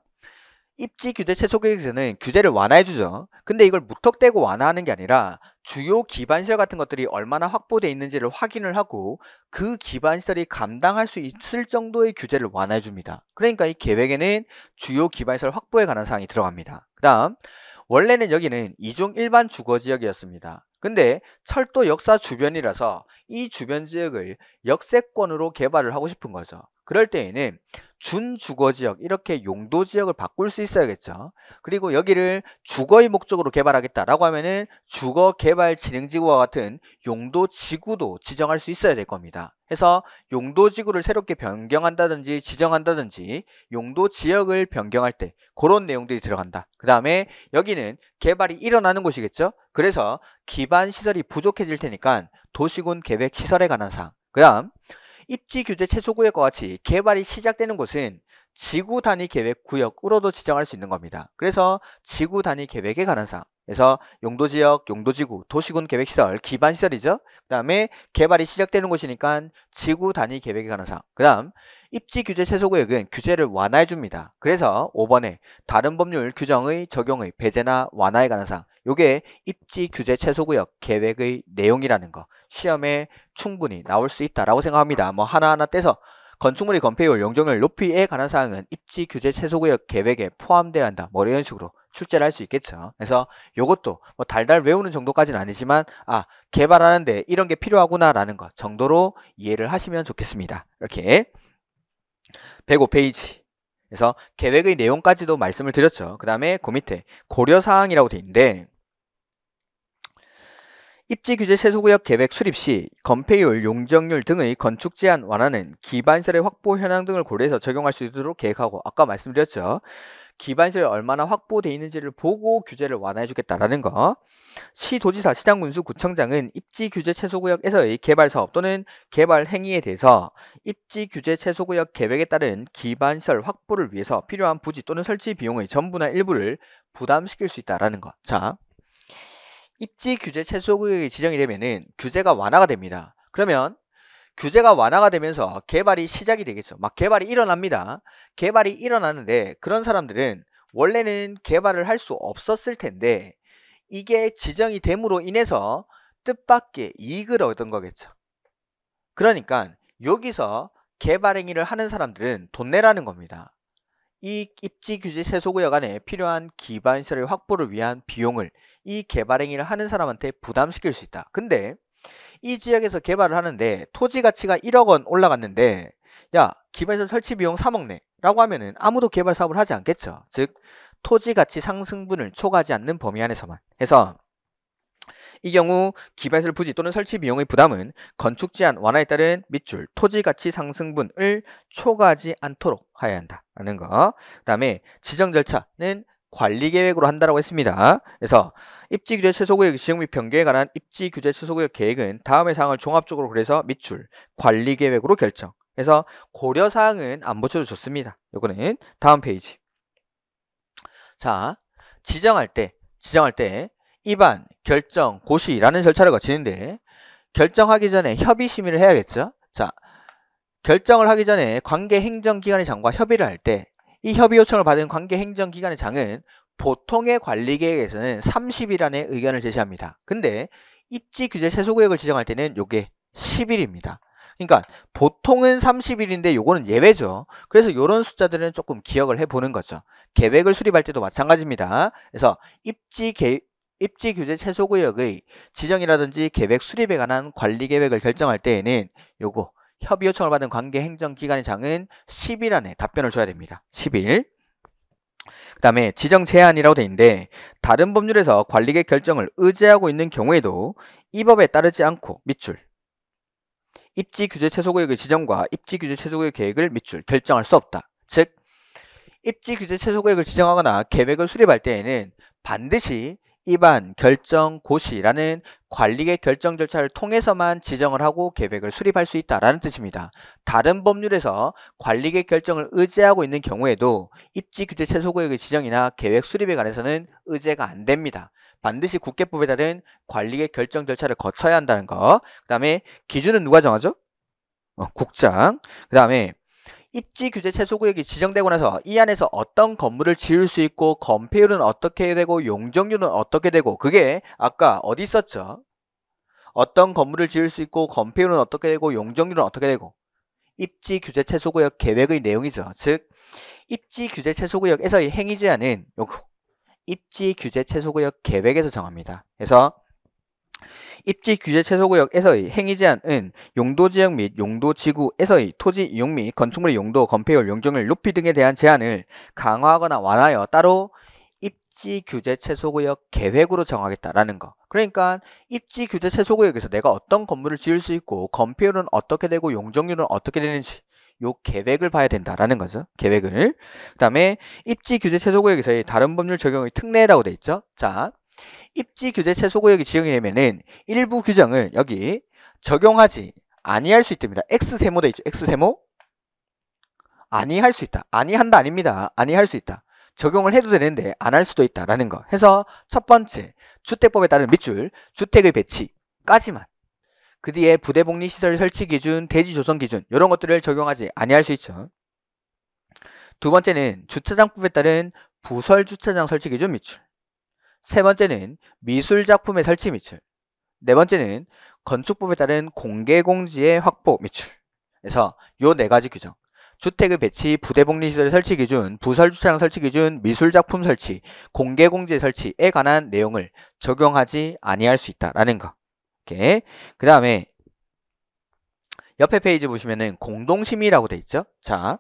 입지 규제 최소 계획에서는 규제를 완화해주죠. 근데 이걸 무턱대고 완화하는 게 아니라 주요 기반시설 같은 것들이 얼마나 확보되어 있는지를 확인을 하고 그 기반시설이 감당할 수 있을 정도의 규제를 완화해줍니다. 그러니까 이 계획에는 주요 기반시설 확보에 관한 사항이 들어갑니다. 그 다음 원래는 여기는 이중 일반 주거지역이었습니다. 근데 철도 역사 주변이라서 이 주변 지역을 역세권으로 개발을 하고 싶은 거죠. 그럴 때에는 준주거지역 이렇게 용도지역을 바꿀 수 있어야겠죠. 그리고 여기를 주거의 목적으로 개발하겠다라고 하면은 주거개발진흥지구와 같은 용도지구도 지정할 수 있어야 될 겁니다. 해서 용도지구를 새롭게 변경한다든지 지정한다든지 용도지역을 변경할 때 그런 내용들이 들어간다. 그 다음에 여기는 개발이 일어나는 곳이겠죠. 그래서 기반시설이 부족해질 테니까 도시군 계획시설에 관한 사항 그 다음 입지 규제 최소 구역과 같이 개발이 시작되는 곳은 지구 단위 계획 구역으로도 지정할 수 있는 겁니다. 그래서 지구 단위 계획에 관한 사항, 그래서 용도지역, 용도지구, 도시군 계획시설, 기반시설이죠. 그 다음에 개발이 시작되는 곳이니까 지구 단위 계획에 관한 사항. 그 다음 입지 규제 최소 구역은 규제를 완화해줍니다. 그래서 5번에 다른 법률 규정의 적용의 배제나 완화에 관한 사항. 요게 입지 규제 최소 구역 계획의 내용이라는 거. 시험에 충분히 나올 수 있다라고 생각합니다. 뭐 하나하나 떼서 건축물의 건폐율, 용적률 높이에 관한 사항은 입지 규제 최소구역 계획에 포함돼야 한다. 뭐 이런 식으로 출제를 할 수 있겠죠. 그래서 이것도뭐 달달 외우는 정도까지는 아니지만 아 개발하는데 이런 게 필요하구나라는 것 정도로 이해를 하시면 좋겠습니다. 이렇게 105페이지 그래서 계획의 내용까지도 말씀을 드렸죠. 그 다음에 그 밑에 고려사항이라고 돼 있는데 입지 규제 세소구역 계획 수립 시 건폐율, 용적률 등의 건축 제한 완화는 기반시설의 확보 현황 등을 고려해서 적용할 수 있도록 계획하고 아까 말씀드렸죠. 기반시설이 얼마나 확보돼 있는지를 보고 규제를 완화해주겠다라는 거. 시도지사, 시장군수, 구청장은 입지 규제 최소구역에서의 개발 사업 또는 개발 행위에 대해서 입지 규제 최소구역 계획에 따른 기반시설 확보를 위해서 필요한 부지 또는 설치 비용의 전부나 일부를 부담시킬 수 있다라는 거. 자, 입지 규제 최소구역이 지정이 되면은 규제가 완화가 됩니다. 그러면 규제가 완화가 되면서 개발이 시작이 되겠죠. 막 개발이 일어납니다. 개발이 일어나는데 그런 사람들은 원래는 개발을 할 수 없었을 텐데 이게 지정이 됨으로 인해서 뜻밖의 이익을 얻은 거겠죠. 그러니까 여기서 개발 행위를 하는 사람들은 돈 내라는 겁니다. 이 입지 규제 세소구역 안에 필요한 기반시설 확보를 위한 비용을 이 개발 행위를 하는 사람한테 부담시킬 수 있다. 근데 이 지역에서 개발을 하는데 토지 가치가 1억 원 올라갔는데 야 기반시설 설치 비용 3억 내 라고 하면은 아무도 개발 사업을 하지 않겠죠. 즉 토지 가치 상승분을 초과하지 않는 범위 안에서만 해서 이 경우 기반시설 부지 또는 설치 비용의 부담은 건축 제한 완화에 따른 밑줄 토지 가치 상승분을 초과하지 않도록 하여야 한다라는 거. 그다음에 지정 절차는 관리 계획으로 한다라고 했습니다. 그래서 입지 규제 최소 구역 지역 및 변경에 관한 입지 규제 최소 구역 계획은 다음의 사항을 종합적으로 그래서 밑줄 관리 계획으로 결정. 그래서 고려 사항은 안 붙여도 좋습니다. 요거는 다음 페이지. 자, 지정할 때 지정할 때 입안, 결정, 고시라는 절차를 거치는데 결정하기 전에 협의 심의를 해야겠죠. 자, 결정을 하기 전에 관계 행정기관의 장과 협의를 할때 이 협의 요청을 받은 관계 행정기관의 장은 보통의 관리 계획에서는 3 0일안에 의견을 제시합니다. 근데 입지 규제 최소 구역을 지정할 때는 요게 10일입니다. 그러니까 보통은 30일인데 요거는 예외죠. 그래서 요런 숫자들은 조금 기억을 해보는 거죠. 계획을 수립할 때도 마찬가지입니다. 그래서 입지 계 입지 규제 최소 구역의 지정이라든지 계획 수립에 관한 관리 계획을 결정할 때에는 요거 협의 요청을 받은 관계 행정기관의 장은 10일 안에 답변을 줘야 됩니다. 10일. 그 다음에 지정 제한이라고 되어 있는데 다른 법률에서 관리의 결정을 의지하고 있는 경우에도 이 법에 따르지 않고 밑줄 입지 규제 최소 구역의 지정과 입지 규제 최소 구역 계획을 밑줄 결정할 수 없다. 즉 입지 규제 최소 구역을 지정하거나 계획을 수립할 때에는 반드시 입안, 결정, 고시라는 관리의 결정 절차를 통해서만 지정을 하고 계획을 수립할 수 있다라는 뜻입니다. 다른 법률에서 관리의 결정을 의제하고 있는 경우에도 입지 규제 최소 구역의 지정이나 계획 수립에 관해서는 의제가 안 됩니다. 반드시 국회법에 따른 관리의 결정 절차를 거쳐야 한다는 거. 그 다음에 기준은 누가 정하죠? 어, 국장. 그 다음에 입지 규제 최소 구역이 지정되고 나서 이 안에서 어떤 건물을 지을 수 있고 건폐율은 어떻게 되고 용적률은 어떻게 되고 그게 아까 어디 있었죠? 어떤 건물을 지을 수 있고 건폐율은 어떻게 되고 용적률은 어떻게 되고 입지 규제 최소 구역 계획의 내용이죠. 즉 입지 규제 최소 구역에서의 행위 제한은 요거 입지 규제 최소 구역 계획에서 정합니다. 그래서 입지 규제 최소 구역에서의 행위 제한은 용도 지역 및 용도 지구에서의 토지 이용 및건축물 용도, 건폐율, 용적률, 높이 등에 대한 제한을 강화하거나 완화하여 따로 입지 규제 최소 구역 계획으로 정하겠다라는 거. 그러니까 입지 규제 최소 구역에서 내가 어떤 건물을 지을 수 있고 건폐율은 어떻게 되고 용적률은 어떻게 되는지 요 계획을 봐야 된다라는 거죠. 계획을. 그다음에 입지 규제 최소 구역에서의 다른 법률 적용의 특례라고 돼 있죠. 자, 입지 규제 최소 구역이 지정이 되면은 일부 규정을 여기 적용하지 아니할 수 있답니다. X 세모 돼 있죠. X 세모 아니할 수 있다. 아니한다 아닙니다. 아니할 수 있다. 적용을 해도 되는데 안 할 수도 있다라는 거. 해서 첫 번째 주택법에 따른 밑줄 주택의 배치까지만 그 뒤에 부대복리시설 설치 기준, 대지 조성 기준 이런 것들을 적용하지 아니할 수 있죠. 두 번째는 주차장법에 따른 부설 주차장 설치 기준 밑줄 세 번째는 미술 작품의 설치 미출. 네 번째는 건축법에 따른 공개 공지의 확보 미출. 그래서 요 네 가지 규정. 주택의 배치, 부대 복리 시설 설치 기준, 부설 주차장 설치 기준, 미술 작품 설치, 공개 공지 설치에 관한 내용을 적용하지 아니할 수 있다라는 거. 이렇게. 그다음에 옆에 페이지 보시면은 공동심의라고 돼 있죠. 자.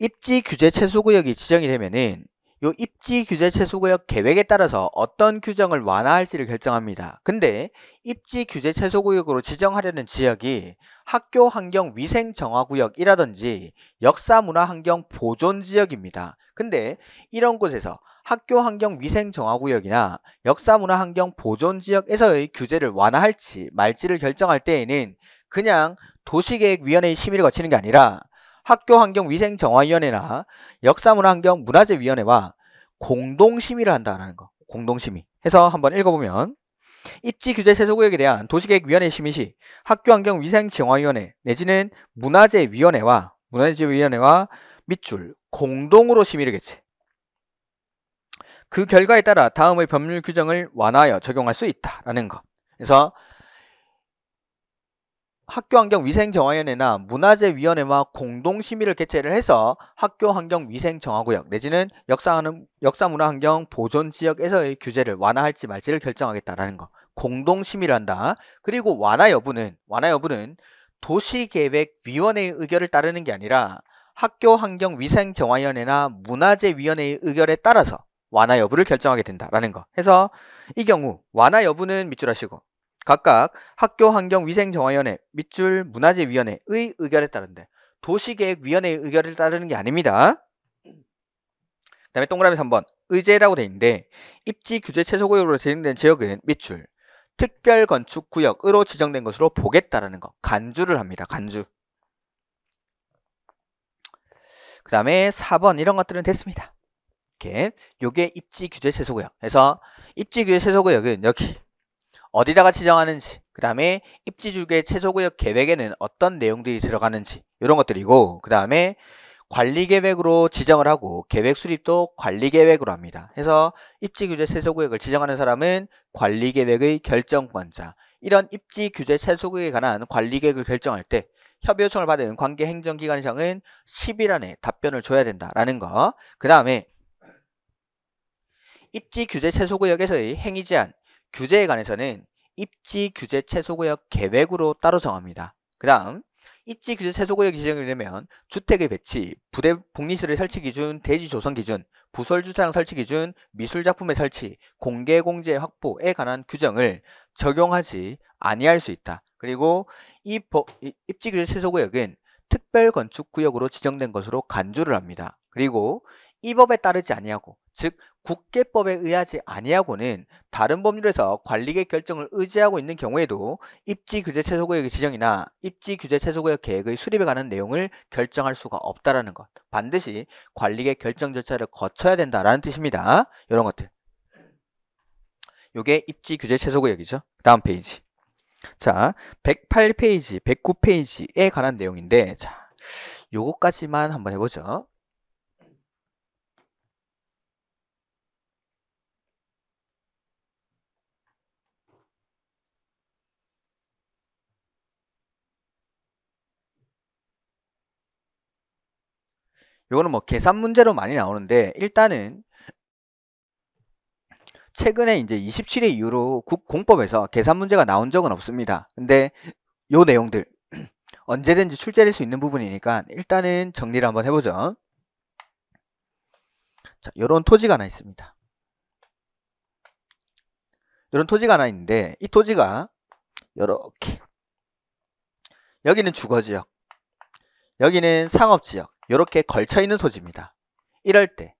입지 규제 최소 구역이 지정이 되면은 요 입지 규제 최소구역 계획에 따라서 어떤 규정을 완화할지를 결정합니다. 근데 입지 규제 최소구역으로 지정하려는 지역이 학교 환경 위생 정화 구역이라든지 역사 문화 환경 보존 지역입니다. 근데 이런 곳에서 학교 환경 위생 정화 구역이나 역사 문화 환경 보존 지역에서의 규제를 완화할지 말지를 결정할 때에는 그냥 도시계획위원회의 심의를 거치는 게 아니라 학교환경위생정화위원회나 역사문화환경문화재위원회와 공동심의를 한다라는 거. 공동심의. 해서 한번 읽어보면 입지규제 세소구역에 대한 도시계획위원회 심의 시 학교환경위생정화위원회 내지는 문화재위원회와 문화재위원회와 밑줄 공동으로 심의를 개최. 그 결과에 따라 다음의 법률 규정을 완화하여 적용할 수 있다라는 것. 그래서 학교환경위생정화위원회나 문화재위원회와 공동심의를 개최를 해서 학교환경위생정화구역 내지는 역사하는, 역사문화환경 보존지역에서의 규제를 완화할지 말지를 결정하겠다라는 거 공동심의를 한다 그리고 완화 여부는 완화 여부는 도시계획위원회의 의결을 따르는 게 아니라 학교환경위생정화위원회나 문화재위원회의 의결에 따라서 완화 여부를 결정하게 된다라는 거 해서 이 경우 완화 여부는 밑줄 하시고 각각 학교환경위생정화위원회, 밑줄 문화재위원회의 의결에 따른데 도시계획위원회의 의결을 따르는 게 아닙니다. 그 다음에 동그라미 3번 의제라고 돼 있는데 입지 규제 최소 구역으로 지정된 지역은 밑줄 특별 건축 구역으로 지정된 것으로 보겠다라는 거 간주를 합니다. 간주. 그 다음에 4번 이런 것들은 됐습니다. 이렇게 요게 입지 규제 최소 구역. 그래서 입지 규제 최소 구역은 여기 어디다가 지정하는지 그 다음에 입지주의 최소구역 계획에는 어떤 내용들이 들어가는지 이런 것들이고 그 다음에 관리계획으로 지정을 하고 계획 수립도 관리계획으로 합니다. 그래서 입지규제 최소구역을 지정하는 사람은 관리계획의 결정권자 이런 입지규제 최소구역에 관한 관리계획을 결정할 때 협의 요청을 받은 관계행정기관장은 10일 안에 답변을 줘야 된다라는 거. 그 다음에 입지규제 최소구역에서의 행위 제한 규제에 관해서는 입지 규제 최소구역 계획으로 따로 정합니다. 그 다음 입지 규제 최소구역이 지정이 되면 주택의 배치, 부대 복리시설 설치 기준, 대지 조성 기준, 부설 주차장 설치 기준, 미술 작품의 설치, 공개 공제 확보에 관한 규정을 적용하지 아니할 수 있다. 그리고 이 입지 규제 최소구역은 특별 건축 구역으로 지정된 것으로 간주를 합니다. 그리고 이 법에 따르지 아니하고 즉 국계법에 의하지 아니하고는 다른 법률에서 관리계 결정을 의지하고 있는 경우에도 입지 규제 최소구역의 지정이나 입지 규제 최소구역 계획의 수립에 관한 내용을 결정할 수가 없다라는 것. 반드시 관리계 결정 절차를 거쳐야 된다라는 뜻입니다. 이런 것들. 요게 입지 규제 최소구역이죠. 다음 페이지. 자, 108페이지, 109페이지에 관한 내용인데 자, 요거까지만 한번 해보죠. 요거는 뭐 계산 문제로 많이 나오는데 일단은 최근에 이제 27회 이후로 국 공법에서 계산 문제가 나온 적은 없습니다. 근데 요 내용들 언제든지 출제될 수 있는 부분이니까 일단은 정리를 한번 해보죠. 자, 요런 토지가 하나 있습니다. 이런 토지가 하나 있는데 이 토지가 이렇게 여기는 주거지역 여기는 상업지역 이렇게 걸쳐있는 소지입니다. 이럴 때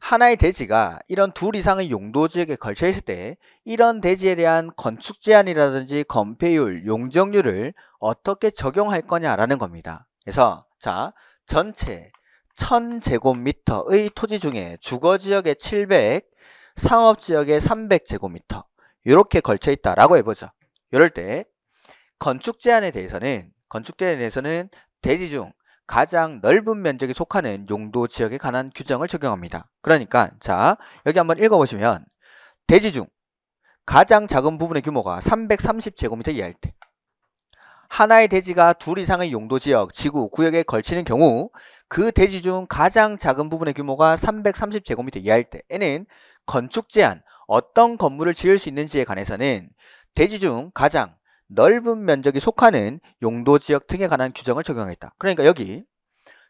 하나의 대지가 이런 둘 이상의 용도지역에 걸쳐있을 때 이런 대지에 대한 건축 제한이라든지 건폐율, 용적률을 어떻게 적용할 거냐라는 겁니다. 그래서 자 전체 1000제곱미터의 토지 중에 주거지역의 700, 상업지역의 300제곱미터 이렇게 걸쳐있다라고 해보죠. 이럴 때 건축 제한에 대해서는 건축 제한에 대해서는 대지 중 가장 넓은 면적에 속하는 용도 지역에 관한 규정을 적용합니다. 그러니까 자 여기 한번 읽어보시면 대지 중 가장 작은 부분의 규모가 330제곱미터 이하일 때 하나의 대지가 둘 이상의 용도 지역, 지구, 구역에 걸치는 경우 그 대지 중 가장 작은 부분의 규모가 330제곱미터 이하일 때에는 건축 제한, 어떤 건물을 지을 수 있는지에 관해서는 대지 중 가장 넓은 면적이 속하는 용도 지역 등에 관한 규정을 적용했다. 그러니까 여기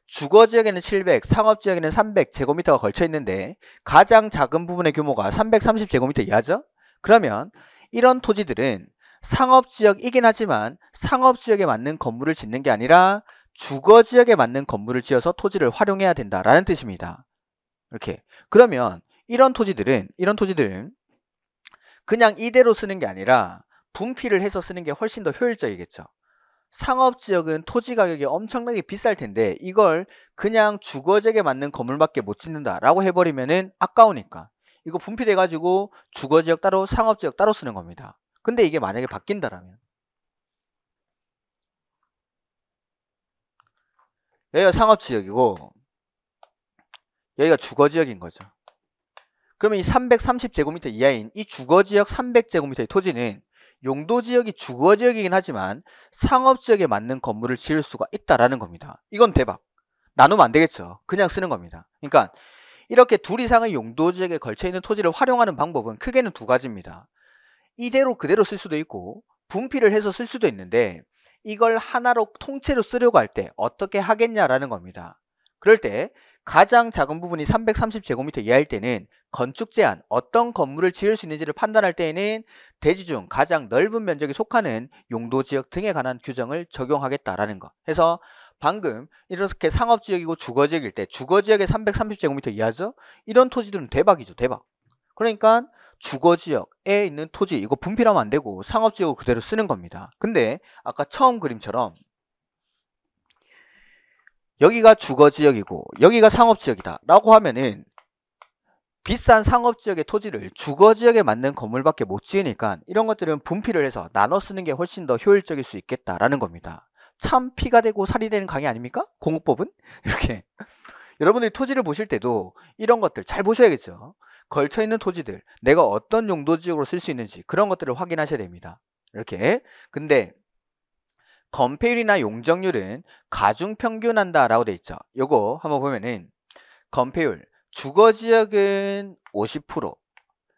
주거 지역에는 700, 상업 지역에는 300 제곱미터가 걸쳐 있는데 가장 작은 부분의 규모가 330 제곱미터 이하죠? 그러면 이런 토지들은 상업 지역이긴 하지만 상업 지역에 맞는 건물을 짓는 게 아니라 주거 지역에 맞는 건물을 지어서 토지를 활용해야 된다라는 뜻입니다. 이렇게. 그러면 이런 토지들은 이런 토지들은 그냥 이대로 쓰는 게 아니라 분필을 해서 쓰는 게 훨씬 더 효율적이겠죠. 상업 지역은 토지 가격이 엄청나게 비쌀 텐데 이걸 그냥 주거지역에 맞는 건물밖에 못 짓는다라고 해버리면은 아까우니까 이거 분필해가지고 주거지역 따로 상업지역 따로 쓰는 겁니다. 근데 이게 만약에 바뀐다라면 여기가 상업지역이고 여기가 주거지역인 거죠. 그러면 이 330제곱미터 이하인 이 주거지역 300제곱미터의 토지는 용도 지역이 주거 지역이긴 하지만 상업 지역에 맞는 건물을 지을 수가 있다라는 겁니다. 이건 대박. 나누면 안 되겠죠. 그냥 쓰는 겁니다. 그러니까 이렇게 둘 이상의 용도 지역에 걸쳐 있는 토지를 활용하는 방법은 크게는 두 가지입니다. 이대로 그대로 쓸 수도 있고 분필을 해서 쓸 수도 있는데 이걸 하나로 통째로 쓰려고 할 때 어떻게 하겠냐라는 겁니다. 그럴 때 가장 작은 부분이 330제곱미터 이하일 때는 건축 제한, 어떤 건물을 지을 수 있는지를 판단할 때에는 대지 중 가장 넓은 면적에 속하는 용도 지역 등에 관한 규정을 적용하겠다라는 것. 해서 방금 이렇게 상업지역이고 주거지역일 때주거지역의 330제곱미터 이하죠? 이런 토지들은 대박이죠, 대박. 그러니까 주거지역에 있는 토지 이거 분필하면 안 되고 상업지역을 그대로 쓰는 겁니다. 근데 아까 처음 그림처럼 여기가 주거지역이고 여기가 상업지역이다 라고 하면은 비싼 상업지역의 토지를 주거지역에 맞는 건물밖에 못 지으니까 이런 것들은 분필을 해서 나눠 쓰는 게 훨씬 더 효율적일 수 있겠다라는 겁니다 참 피가 되고 살이 되는 강의 아닙니까? 공업법은? 이렇게 여러분들이 토지를 보실 때도 이런 것들 잘 보셔야겠죠 걸쳐있는 토지들 내가 어떤 용도지역으로 쓸 수 있는지 그런 것들을 확인하셔야 됩니다 이렇게 근데 건폐율이나 용적률은 가중평균한다 라고 돼 있죠. 요거 한번 보면은 건폐율 주거지역은 50%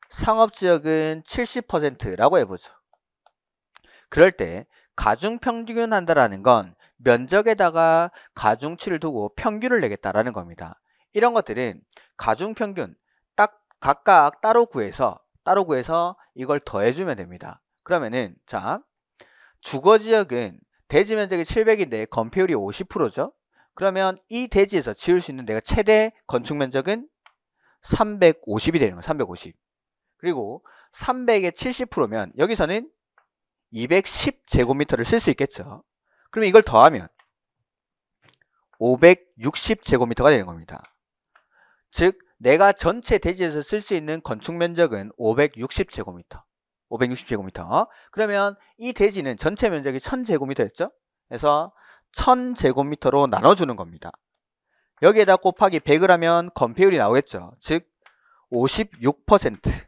상업지역은 70%라고 해보죠. 그럴 때 가중평균한다라는 건 면적에다가 가중치를 두고 평균을 내겠다라는 겁니다. 이런 것들은 가중평균 딱 각각 따로 구해서 따로 구해서 이걸 더해주면 됩니다. 그러면은 자 주거지역은 대지 면적이 700인데 건폐율이 50%죠. 그러면 이 대지에서 지을 수 있는 내가 최대 건축 면적은 350이 되는 거예요. 350. 그리고 300의 70%면 여기서는 210제곱미터를 쓸 수 있겠죠. 그러면 이걸 더하면 560제곱미터가 되는 겁니다. 즉 내가 전체 대지에서 쓸 수 있는 건축 면적은 560제곱미터. 560제곱미터. 그러면 이 대지는 전체 면적이 1000제곱미터였죠? 그래서 1000제곱미터로 나눠주는 겁니다. 여기에다 곱하기 100을 하면 건폐율이 나오겠죠. 즉 56%가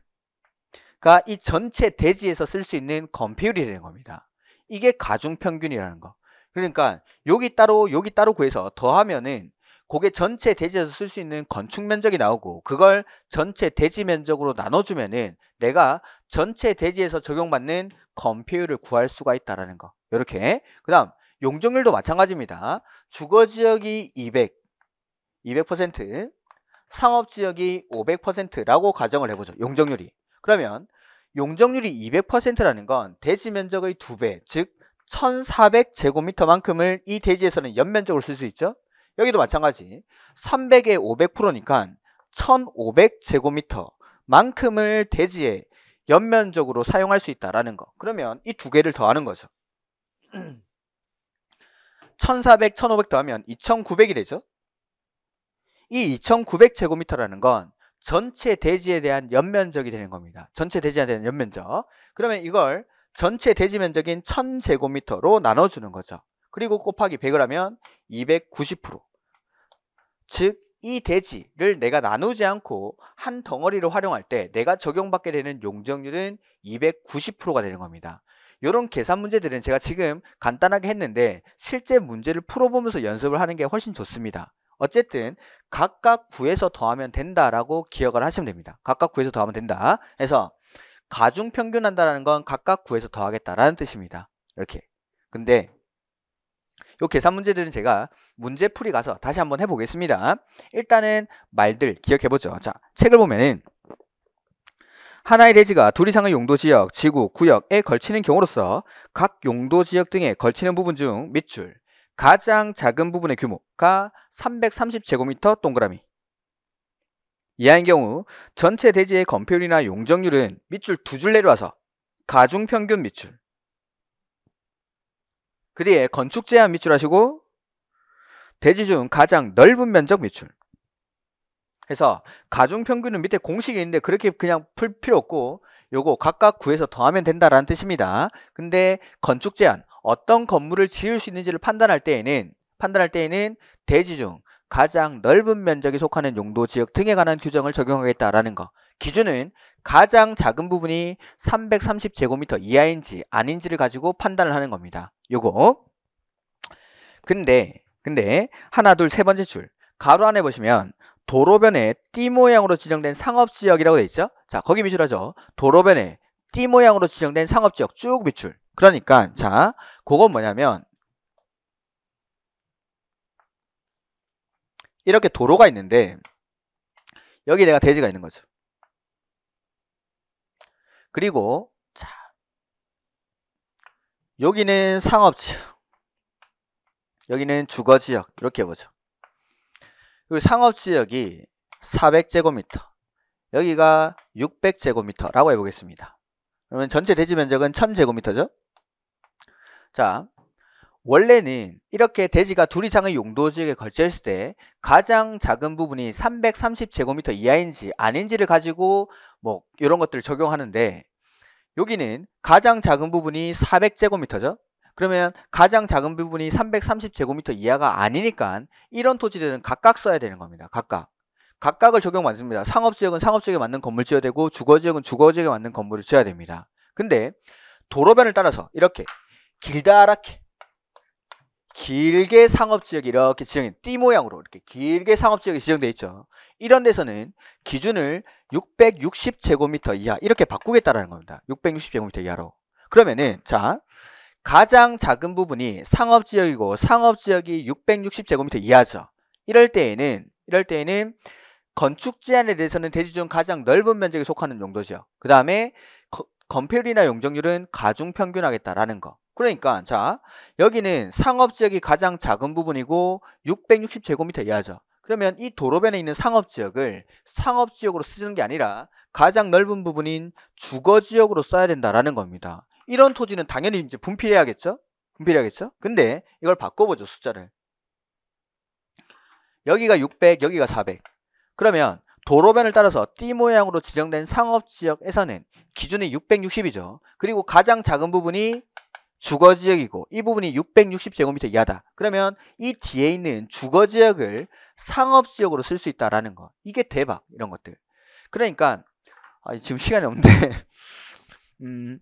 그러니까 이 전체 대지에서 쓸 수 있는 건폐율이 되는 겁니다. 이게 가중평균이라는 거. 그러니까 여기 따로 여기 따로 구해서 더하면은 그게 전체 대지에서 쓸 수 있는 건축 면적이 나오고 그걸 전체 대지 면적으로 나눠주면은 내가 전체 대지에서 적용받는 건폐율을 구할 수가 있다라는 거 이렇게 그 다음 용적률도 마찬가지입니다 주거지역이 200 200% 상업지역이 500%라고 가정을 해보죠 용적률이 그러면 용적률이 200%라는 건 대지 면적의 2배 즉 1400제곱미터만큼을 이 대지에서는 연면적으로 쓸 수 있죠 여기도 마찬가지 300에 500%니까 1500제곱미터만큼을 대지에 연면적으로 사용할 수 있다라는 거 그러면 이 두 개를 더하는 거죠 1400, 1500 더하면 2900이 되죠 이 2900제곱미터라는 건 전체 대지에 대한 연면적이 되는 겁니다 전체 대지에 대한 연면적 그러면 이걸 전체 대지 면적인 1000제곱미터로 나눠주는 거죠 그리고 곱하기 100을 하면 290% 즉, 이 대지를 내가 나누지 않고 한 덩어리로 활용할 때 내가 적용받게 되는 용적률은 290%가 되는 겁니다. 이런 계산 문제들은 제가 지금 간단하게 했는데 실제 문제를 풀어보면서 연습을 하는 게 훨씬 좋습니다. 어쨌든 각각 9에서 더하면 된다라고 기억을 하시면 됩니다. 각각 9에서 더하면 된다. 해서 가중 평균한다라는 건 각각 9에서 더하겠다라는 뜻입니다. 이렇게. 근데 이 계산 문제들은 제가 문제풀이 가서 다시 한번 해보겠습니다. 일단은 말들 기억해보죠. 자, 책을 보면은 하나의 대지가 둘 이상의 용도지역, 지구, 구역에 걸치는 경우로서 각 용도지역 등에 걸치는 부분 중 밑줄 가장 작은 부분의 규모가 330제곱미터 동그라미 이하인 경우 전체 대지의 건폐율이나 용적률은 밑줄 두 줄 내려와서 가중평균 밑줄 그 뒤에 건축 제한 밑줄 하시고 대지 중 가장 넓은 면적 미출. 그래서 가중 평균은 밑에 공식이 있는데 그렇게 그냥 풀 필요 없고 요거 각각 구해서 더하면 된다라는 뜻입니다. 근데 건축 제한 어떤 건물을 지을 수 있는지를 판단할 때에는 판단할 때에는 대지 중 가장 넓은 면적에 속하는 용도 지역 등에 관한 규정을 적용하겠다라는 거. 기준은 가장 작은 부분이 330제곱미터 이하인지 아닌지를 가지고 판단을 하는 겁니다. 요거. 근데 근데 하나 둘 세 번째 줄 가로 안에 보시면 도로변에 띠 모양으로 지정된 상업지역이라고 돼 있죠 자 거기 미출하죠 도로변에 띠 모양으로 지정된 상업지역 쭉 미출 그러니까 자 그건 뭐냐면 이렇게 도로가 있는데 여기 내가 돼지가 있는 거죠 그리고 자 여기는 상업지역 여기는 주거지역 이렇게 해 보죠 그리고 상업지역이 400제곱미터 여기가 600제곱미터라고 해보겠습니다 그러면 전체 대지 면적은 1000제곱미터죠 자 원래는 이렇게 대지가 둘 이상의 용도지역에 걸쳐있을 때 가장 작은 부분이 330제곱미터 이하인지 아닌지를 가지고 뭐 이런 것들을 적용하는데 여기는 가장 작은 부분이 400제곱미터죠 그러면 가장 작은 부분이 330제곱미터 이하가 아니니까 이런 토지들은 각각 써야 되는 겁니다. 각각. 각각을 적용 맞습니다. 상업지역은 상업지역에 맞는 건물 지어야 되고 주거지역은 주거지역에 맞는 건물을 지어야 됩니다. 근데 도로변을 따라서 이렇게 길다랗게 길게 상업지역이 이렇게 지정이 띠 모양으로 이렇게 길게 상업지역이 지정되어 있죠. 이런 데서는 기준을 660제곱미터 이하 이렇게 바꾸겠다라는 겁니다. 660제곱미터 이하로. 그러면은 자 가장 작은 부분이 상업지역이고 상업지역이 660제곱미터 이하죠. 이럴 때에는 이럴 때에는 건축 제한에 대해서는 대지 중 가장 넓은 면적에 속하는 용도죠. 그 다음에 건폐율이나 용적률은 가중 평균하겠다라는 거. 그러니까 자 여기는 상업지역이 가장 작은 부분이고 660제곱미터 이하죠. 그러면 이 도로변에 있는 상업지역을 상업지역으로 쓰는 게 아니라 가장 넓은 부분인 주거지역으로 써야 된다라는 겁니다. 이런 토지는 당연히 이제 분필해야겠죠? 분필해야겠죠? 근데 이걸 바꿔보죠, 숫자를. 여기가 600, 여기가 400. 그러면 도로변을 따라서 띠 모양으로 지정된 상업지역에서는 기준이 660이죠. 그리고 가장 작은 부분이 주거지역이고 이 부분이 660제곱미터 이하다. 그러면 이 뒤에 있는 주거지역을 상업지역으로 쓸 수 있다라는 거. 이게 대박 이런 것들. 그러니까 아, 지금 시간이 없는데 음,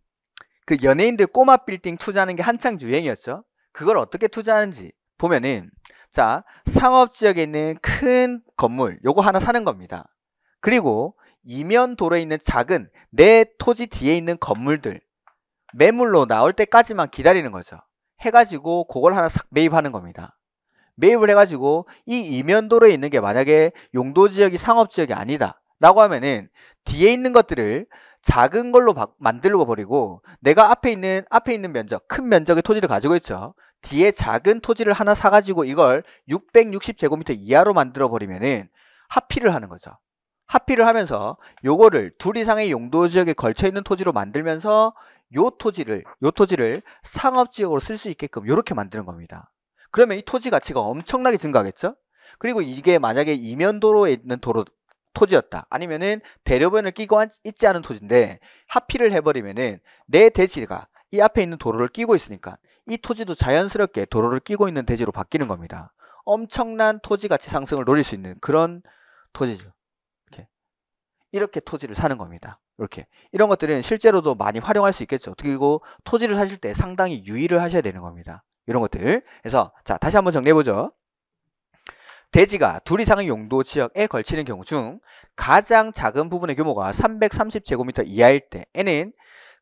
그 연예인들 꼬마 빌딩 투자하는 게 한창 유행이었죠. 그걸 어떻게 투자하는지 보면은 자 상업 지역에 있는 큰 건물 요거 하나 사는 겁니다. 그리고 이면 도로에 있는 작은 내 토지 뒤에 있는 건물들 매물로 나올 때까지만 기다리는 거죠. 해가지고 그걸 하나 싹 매입하는 겁니다. 매입을 해가지고 이 이면도로에 있는 게 만약에 용도지역이 상업지역이 아니다 라고 하면은 뒤에 있는 것들을 작은 걸로 바, 만들고 버리고 내가 앞에 있는 앞에 있는 면적 큰 면적의 토지를 가지고 있죠. 뒤에 작은 토지를 하나 사가지고 이걸 660제곱미터 이하로 만들어 버리면은 합필을 하는 거죠. 합필을 하면서 요거를 둘 이상의 용도 지역에 걸쳐 있는 토지로 만들면서 요 토지를 요 토지를 상업 지역으로 쓸 수 있게끔 요렇게 만드는 겁니다. 그러면 이 토지 가치가 엄청나게 증가하겠죠? 그리고 이게 만약에 이면도로에 있는 도로 토지였다. 아니면은 대려변을 끼고 있지 않은 토지인데 합필을 해버리면은 내 대지가 이 앞에 있는 도로를 끼고 있으니까 이 토지도 자연스럽게 도로를 끼고 있는 대지로 바뀌는 겁니다. 엄청난 토지 가치 상승을 노릴 수 있는 그런 토지죠. 이렇게 이렇게 토지를 사는 겁니다. 이렇게 이런 것들은 실제로도 많이 활용할 수 있겠죠. 그리고 토지를 사실 때 상당히 유의를 하셔야 되는 겁니다. 이런 것들. 그래서 자 다시 한번 정리해 보죠. 대지가 둘 이상의 용도 지역에 걸치는 경우 중 가장 작은 부분의 규모가 330제곱미터 이하일 때에는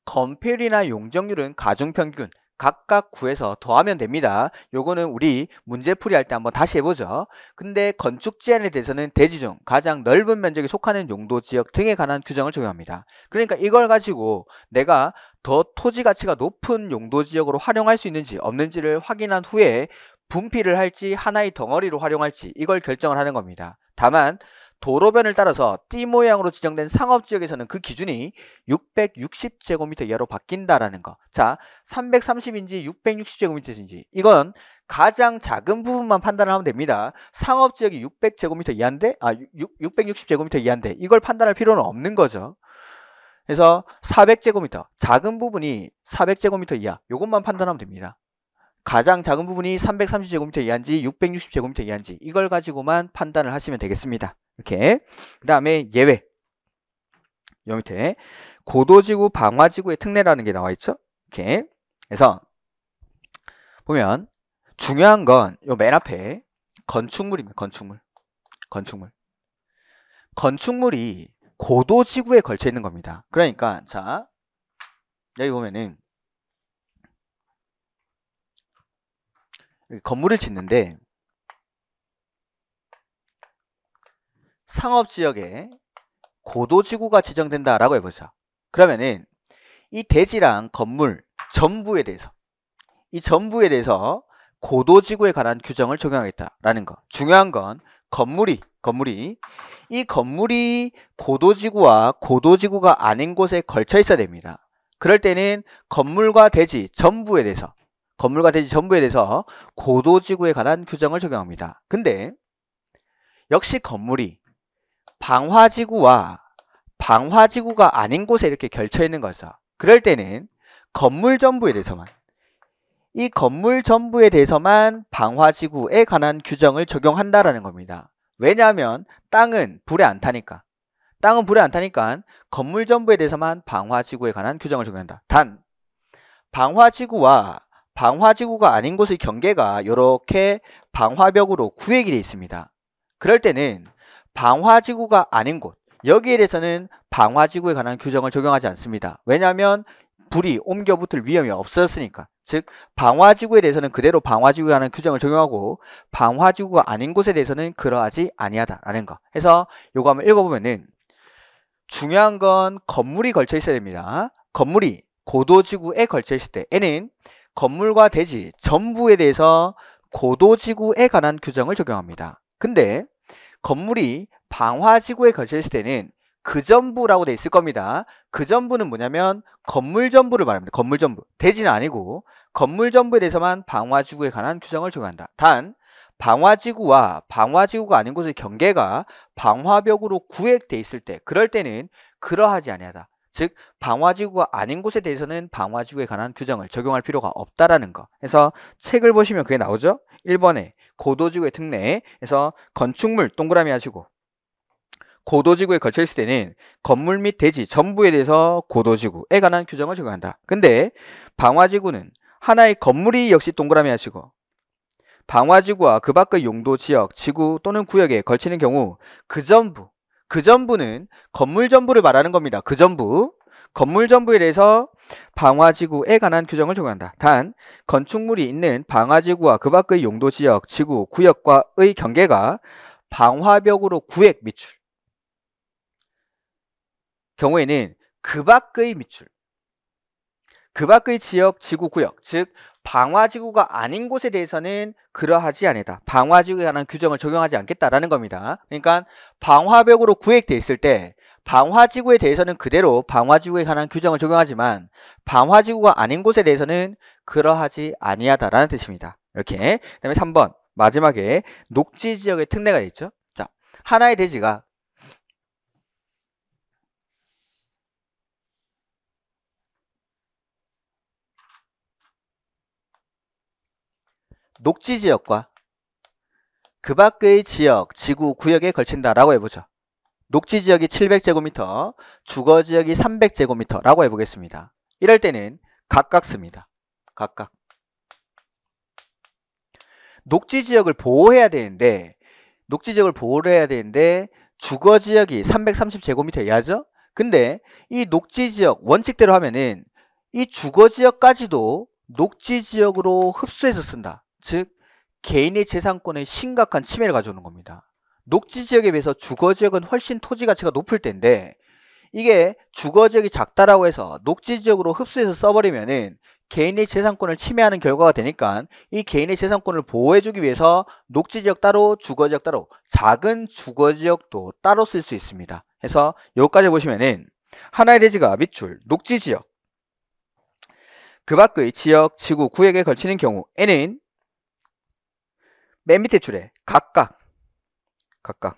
건폐율이나 용적률은 가중평균 각각 구해서 더하면 됩니다. 요거는 우리 문제풀이 할때 한번 다시 해보죠. 근데 건축 제한에 대해서는 대지 중 가장 넓은 면적에 속하는 용도 지역 등에 관한 규정을 적용합니다. 그러니까 이걸 가지고 내가 더 토지 가치가 높은 용도 지역으로 활용할 수 있는지 없는지를 확인한 후에 분필을 할지 하나의 덩어리로 활용할지 이걸 결정을 하는 겁니다. 다만 도로변을 따라서 띠 모양으로 지정된 상업지역에서는 그 기준이 660제곱미터 이하로 바뀐다라는 거. 자, 330인지 660제곱미터인지 이건 가장 작은 부분만 판단을 하면 됩니다. 상업지역이 600제곱미터 이한데아 660제곱미터 이한데 이걸 판단할 필요는 없는 거죠. 그래서 400제곱미터 작은 부분이 400제곱미터 이하 요것만 판단하면 됩니다. 가장 작은 부분이 330제곱미터 이한지 660제곱미터 이한지 이걸 가지고만 판단을 하시면 되겠습니다. 이렇게 그 다음에 예외 여 밑에 고도지구 방화지구의 특례라는 게 나와 있죠. 이렇게 그래서 보면 중요한 건 요 맨 앞에 건축물입니다. 건축물 건축물 건축물이 고도지구에 걸쳐 있는 겁니다. 그러니까 자 여기 보면은 건물을 짓는데 상업지역에 고도지구가 지정된다라고 해보자. 그러면은 이 대지랑 건물 전부에 대해서 이 전부에 대해서 고도지구에 관한 규정을 적용하겠다라는 거. 중요한 건 건물이 건물이 이 건물이 고도지구와 고도지구가 아닌 곳에 걸쳐 있어야 됩니다. 그럴 때는 건물과 대지 전부에 대해서 건물과 대지 전부에 대해서 고도지구에 관한 규정을 적용합니다. 근데 역시 건물이 방화지구와 방화지구가 아닌 곳에 이렇게 결쳐 있는 거죠. 그럴 때는 건물 전부에 대해서만 이 건물 전부에 대해서만 방화지구에 관한 규정을 적용한다라는 겁니다. 왜냐하면 땅은 불에 안 타니까 땅은 불에 안 타니까 건물 전부에 대해서만 방화지구에 관한 규정을 적용한다. 단 방화지구와 방화지구가 아닌 곳의 경계가 이렇게 방화벽으로 구획이 되어 있습니다. 그럴 때는 방화지구가 아닌 곳, 여기에 대해서는 방화지구에 관한 규정을 적용하지 않습니다. 왜냐하면 불이 옮겨 붙을 위험이 없었으니까즉 방화지구에 대해서는 그대로 방화지구에 관한 규정을 적용하고 방화지구가 아닌 곳에 대해서는 그러하지 아니하다라는 거. 해서 요거 한번 읽어보면은 중요한 건 건물이 걸쳐 있어야 됩니다. 건물이 고도지구에 걸쳐 있을 때 n 는 건물과 대지 전부에 대해서 고도지구에 관한 규정을 적용합니다. 근데 건물이 방화지구에 걸쳐있을 때는 그 전부라고 돼 있을 겁니다. 그 전부는 뭐냐면 건물 전부를 말합니다. 건물 전부. 대지는 아니고 건물 전부에 대해서만 방화지구에 관한 규정을 적용한다. 단 방화지구와 방화지구가 아닌 곳의 경계가 방화벽으로 구획돼 있을 때 그럴 때는 그러하지 아니하다. 즉 방화지구가 아닌 곳에 대해서는 방화지구에 관한 규정을 적용할 필요가 없다라는 거. 그래서 책을 보시면 그게 나오죠. 1번에 고도지구의 특례에서 건축물 동그라미 하시고 고도지구에 걸쳐 있을 때는 건물 및 대지 전부에 대해서 고도지구에 관한 규정을 적용한다. 근데 방화지구는 하나의 건물이 역시 동그라미 하시고 방화지구와 그 밖의 용도 지역, 지구 또는 구역에 걸치는 경우 그 전부 그 전부는 건물 전부를 말하는 겁니다. 그 전부. 건물 전부에 대해서 방화지구에 관한 규정을 적용한다. 단, 건축물이 있는 방화지구와 그 밖의 용도 지역, 지구, 구역과의 경계가 방화벽으로 구획 미출 경우에는 그 밖의 미출 그 밖의 지역, 지구, 구역, 즉 방화지구가 아닌 곳에 대해서는 그러하지 않다. 방화지구에 관한 규정을 적용하지 않겠다라는 겁니다. 그러니까 방화벽으로 구획돼 있을 때 방화지구에 대해서는 그대로 방화지구에 관한 규정을 적용하지만 방화지구가 아닌 곳에 대해서는 그러하지 아니하다라는 뜻입니다. 이렇게. 그다음에 3번 마지막에 녹지 지역의 특례가 있죠. 자, 하나의 대지가 녹지 지역과 그 밖의 지역, 지구, 구역에 걸친다라고 해보죠. 녹지 지역이 700제곱미터, 주거 지역이 300제곱미터라고 해보겠습니다. 이럴 때는 각각 씁니다. 각각. 녹지 지역을 보호해야 되는데 녹지 지역을 보호를 해야 되는데 주거 지역이 330제곱미터 이하죠? 근데 이 녹지 지역 원칙대로 하면은 이 주거 지역까지도 녹지 지역으로 흡수해서 쓴다. 즉 개인의 재산권에 심각한 침해를 가져오는 겁니다. 녹지 지역에 비해서 주거 지역은 훨씬 토지 가치가 높을 텐데 이게 주거 지역이 작다라고 해서 녹지 지역으로 흡수해서 써버리면은 개인의 재산권을 침해하는 결과가 되니까 이 개인의 재산권을 보호해주기 위해서 녹지 지역 따로 주거 지역 따로 작은 주거 지역도 따로 쓸 수 있습니다. 그래서 여기까지 보시면은 하나의 대지가 밑줄 녹지 지역 그 밖의 지역, 지구, 구역에 걸치는 경우 에는 맨 밑에 줄에 각각 각각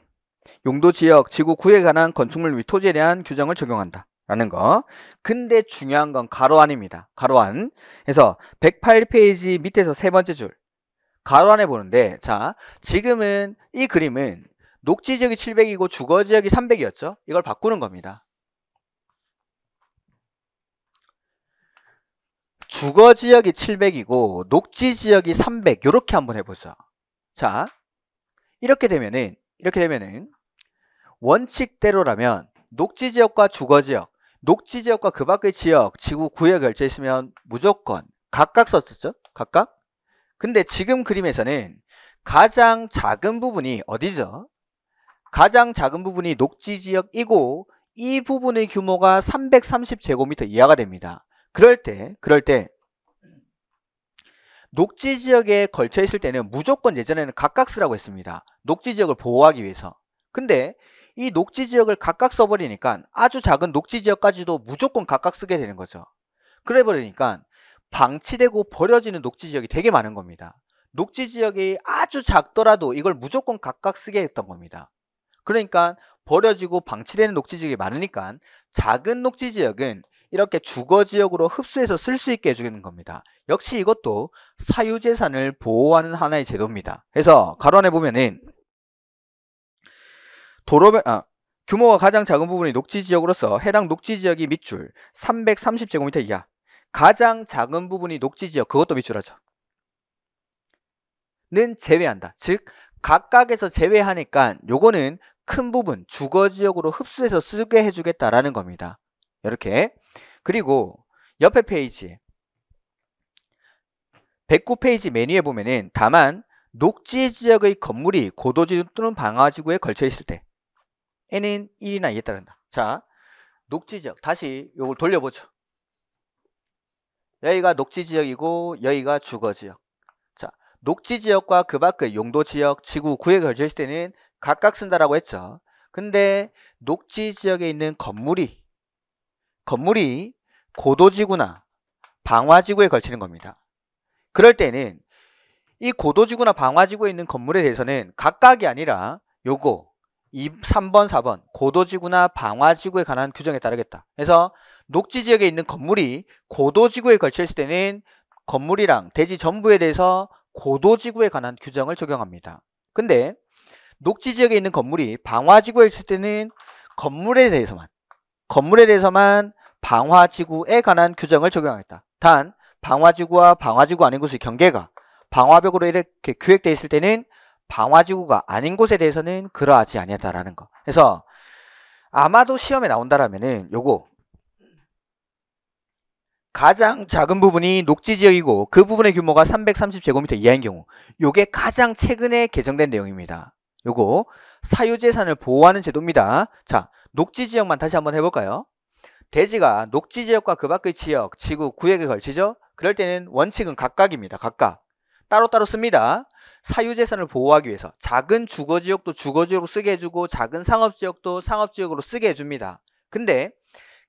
용도 지역 지구 구에 관한 건축물 및 토지에 대한 규정을 적용한다. 라는 거. 근데 중요한 건 가로안입니다. 가로안. 그래서 108페이지 밑에서 세 번째 줄. 가로안에 보는데 자, 지금은 이 그림은 녹지 지역이 700이고 주거 지역이 300이었죠. 이걸 바꾸는 겁니다. 주거 지역이 700이고 녹지 지역이 300. 요렇게 한번 해 보죠. 자, 이렇게 되면은 이렇게 되면은 원칙대로라면 녹지 지역과 주거 지역, 녹지 지역과 그 밖의 지역, 지구 구역 결제 있으면 무조건 각각 썼었죠? 각각? 근데 지금 그림에서는 가장 작은 부분이 어디죠? 가장 작은 부분이 녹지 지역이고 이 부분의 규모가 330제곱미터 이하가 됩니다. 그럴 때, 그럴 때 녹지 지역에 걸쳐 있을 때는 무조건 예전에는 각각쓰라고 했습니다. 녹지 지역을 보호하기 위해서. 근데 이 녹지 지역을 각각 써버리니까 아주 작은 녹지 지역까지도 무조건 각각 쓰게 되는 거죠. 그래 버리니까 방치되고 버려지는 녹지 지역이 되게 많은 겁니다. 녹지 지역이 아주 작더라도 이걸 무조건 각각 쓰게 했던 겁니다. 그러니까 버려지고 방치되는 녹지 지역이 많으니까 작은 녹지 지역은 이렇게 주거 지역으로 흡수해서 쓸 수 있게 해주는 겁니다. 역시 이것도 사유재산을 보호하는 하나의 제도입니다. 그래서 가로 안에 보면은 도로변 아, 규모가 가장 작은 부분이 녹지지역으로서 해당 녹지지역이 밑줄 330제곱미터 이하 가장 작은 부분이 녹지지역 그것도 밑줄하죠. 는 제외한다. 즉 각각에서 제외하니까 요거는 큰 부분 주거지역으로 흡수해서 쓰게 해주겠다라는 겁니다. 이렇게 그리고 옆에 페이지 109페이지 메뉴에 보면은 다만 녹지 지역의 건물이 고도지구 또는 방화지구에 걸쳐 있을 때 n은 1이나 2에 따른다. 자, 녹지 지역 다시 요걸 돌려보죠. 여기가 녹지 지역이고 여기가 주거 지역. 자, 녹지 지역과 그 밖의 용도 지역, 지구, 구에 걸쳐 있을 때는 각각 쓴다라고 했죠. 근데 녹지 지역에 있는 건물이 건물이 고도지구나 방화지구에 걸치는 겁니다. 그럴 때는 이 고도지구나 방화지구에 있는 건물에 대해서는 각각이 아니라 요거 3번, 4번 고도지구나 방화지구에 관한 규정에 따르겠다. 그래서 녹지지역에 있는 건물이 고도지구에 걸쳐 있을 때는 건물이랑 대지 전부에 대해서 고도지구에 관한 규정을 적용합니다. 근데 녹지지역에 있는 건물이 방화지구에 있을 때는 건물에 대해서만 건물에 대해서만 방화지구에 관한 규정을 적용하겠다. 단 방화지구와 방화지구 아닌 곳의 경계가 방화벽으로 이렇게 규획되어 있을 때는 방화지구가 아닌 곳에 대해서는 그러하지 아니하다라는 거. 그래서 아마도 시험에 나온다라면은 요거 가장 작은 부분이 녹지 지역이고 그 부분의 규모가 330제곱미터 이하인 경우 요게 가장 최근에 개정된 내용입니다. 요거 사유재산을 보호하는 제도입니다. 자, 녹지 지역만 다시 한번 해볼까요? 대지가 녹지 지역과 그 밖의 지역, 지구, 구역에 걸치죠? 그럴 때는 원칙은 각각입니다. 각각. 따로따로 씁니다. 사유재산을 보호하기 위해서 작은 주거지역도 주거지역으로 쓰게 해주고 작은 상업지역도 상업지역으로 쓰게 해줍니다. 근데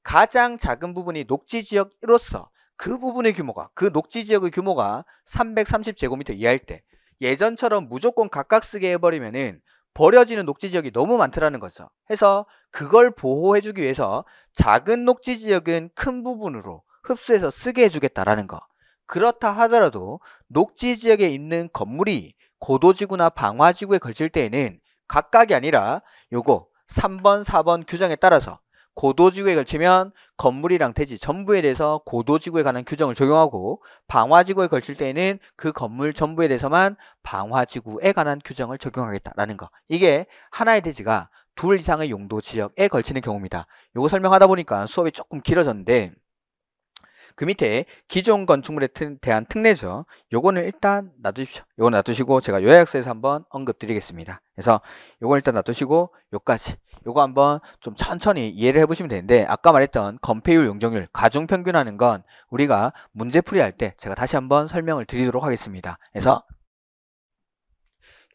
가장 작은 부분이 녹지지역으로서 그 부분의 규모가 그 녹지지역의 규모가 330제곱미터 이하일 때 예전처럼 무조건 각각 쓰게 해버리면은 버려지는 녹지지역이 너무 많더라는 거죠. 해서 그걸 보호해주기 위해서 작은 녹지지역은 큰 부분으로 흡수해서 쓰게 해주겠다라는 거. 그렇다 하더라도 녹지 지역에 있는 건물이 고도지구나 방화지구에 걸칠 때에는 각각이 아니라 요거 3번, 4번 규정에 따라서 고도지구에 걸치면 건물이랑 대지 전부에 대해서 고도지구에 관한 규정을 적용하고 방화지구에 걸칠 때에는 그 건물 전부에 대해서만 방화지구에 관한 규정을 적용하겠다라는 거 이게 하나의 대지가 둘 이상의 용도 지역에 걸치는 경우입니다 요거 설명하다 보니까 수업이 조금 길어졌는데 그 밑에 기존 건축물에 대한 특례죠. 요거는 일단 놔두십시오. 요거 놔두시고 제가 요약서에서 한번 언급드리겠습니다. 그래서 요건 일단 놔두시고 요까지 요거 한번 좀 천천히 이해를 해보시면 되는데 아까 말했던 건폐율 용적률 가중평균하는 건 우리가 문제풀이 할 때 제가 다시 한번 설명을 드리도록 하겠습니다. 그래서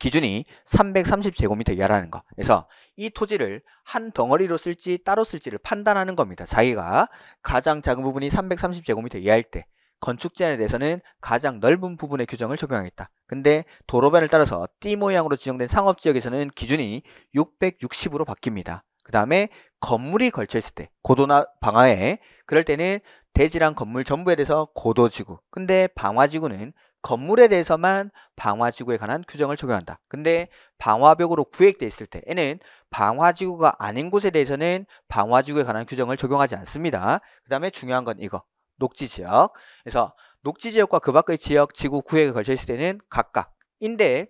기준이 330제곱미터 이하라는 거. 그래서 이 토지를 한 덩어리로 쓸지 따로 쓸지를 판단하는 겁니다. 자기가 가장 작은 부분이 330제곱미터 이하일 때 건축 제한에 대해서는 가장 넓은 부분의 규정을 적용하겠다. 근데 도로변을 따라서 띠 모양으로 지정된 상업지역에서는 기준이 660으로 바뀝니다. 그 다음에 건물이 걸쳐있을 때 고도나 방화에 그럴 때는 대지랑 건물 전부에 대해서 고도지구 근데 방화지구는 건물에 대해서만 방화지구에 관한 규정을 적용한다. 근데 방화벽으로 구획돼 있을 때에는 방화지구가 아닌 곳에 대해서는 방화지구에 관한 규정을 적용하지 않습니다. 그 다음에 중요한 건 이거. 녹지지역. 그래서 녹지지역과 그 밖의 지역, 지구 구획에 걸쳐 있을 때는 각각. 인데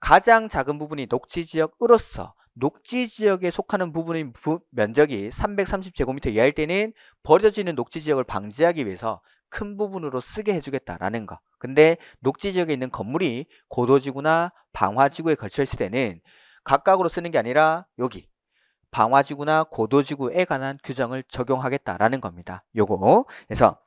가장 작은 부분이 녹지지역으로서 녹지지역에 속하는 부분의 면적이 330제곱미터 이하일 때는 버려지는 녹지지역을 방지하기 위해서 큰 부분으로 쓰게 해주겠다라는 거. 근데 녹지 지역에 있는 건물이 고도지구나 방화지구에 걸쳐 있을 때는 각각으로 쓰는 게 아니라 여기 방화지구나 고도지구에 관한 규정을 적용하겠다라는 겁니다. 요거 그래서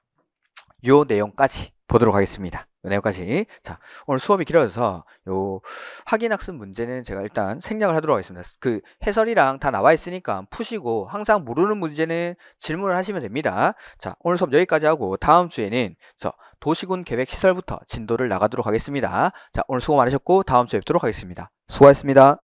요 내용까지 보도록 하겠습니다. 내용까지. 자, 오늘 수업이 길어져서 요 확인 학습 문제는 제가 일단 생략을 하도록 하겠습니다. 그 해설이랑 다 나와 있으니까 푸시고 항상 모르는 문제는 질문을 하시면 됩니다. 자, 오늘 수업 여기까지 하고 다음 주에는 저 도시군 계획 시설부터 진도를 나가도록 하겠습니다. 자, 오늘 수고 많으셨고 다음 주에 뵙도록 하겠습니다. 수고하셨습니다.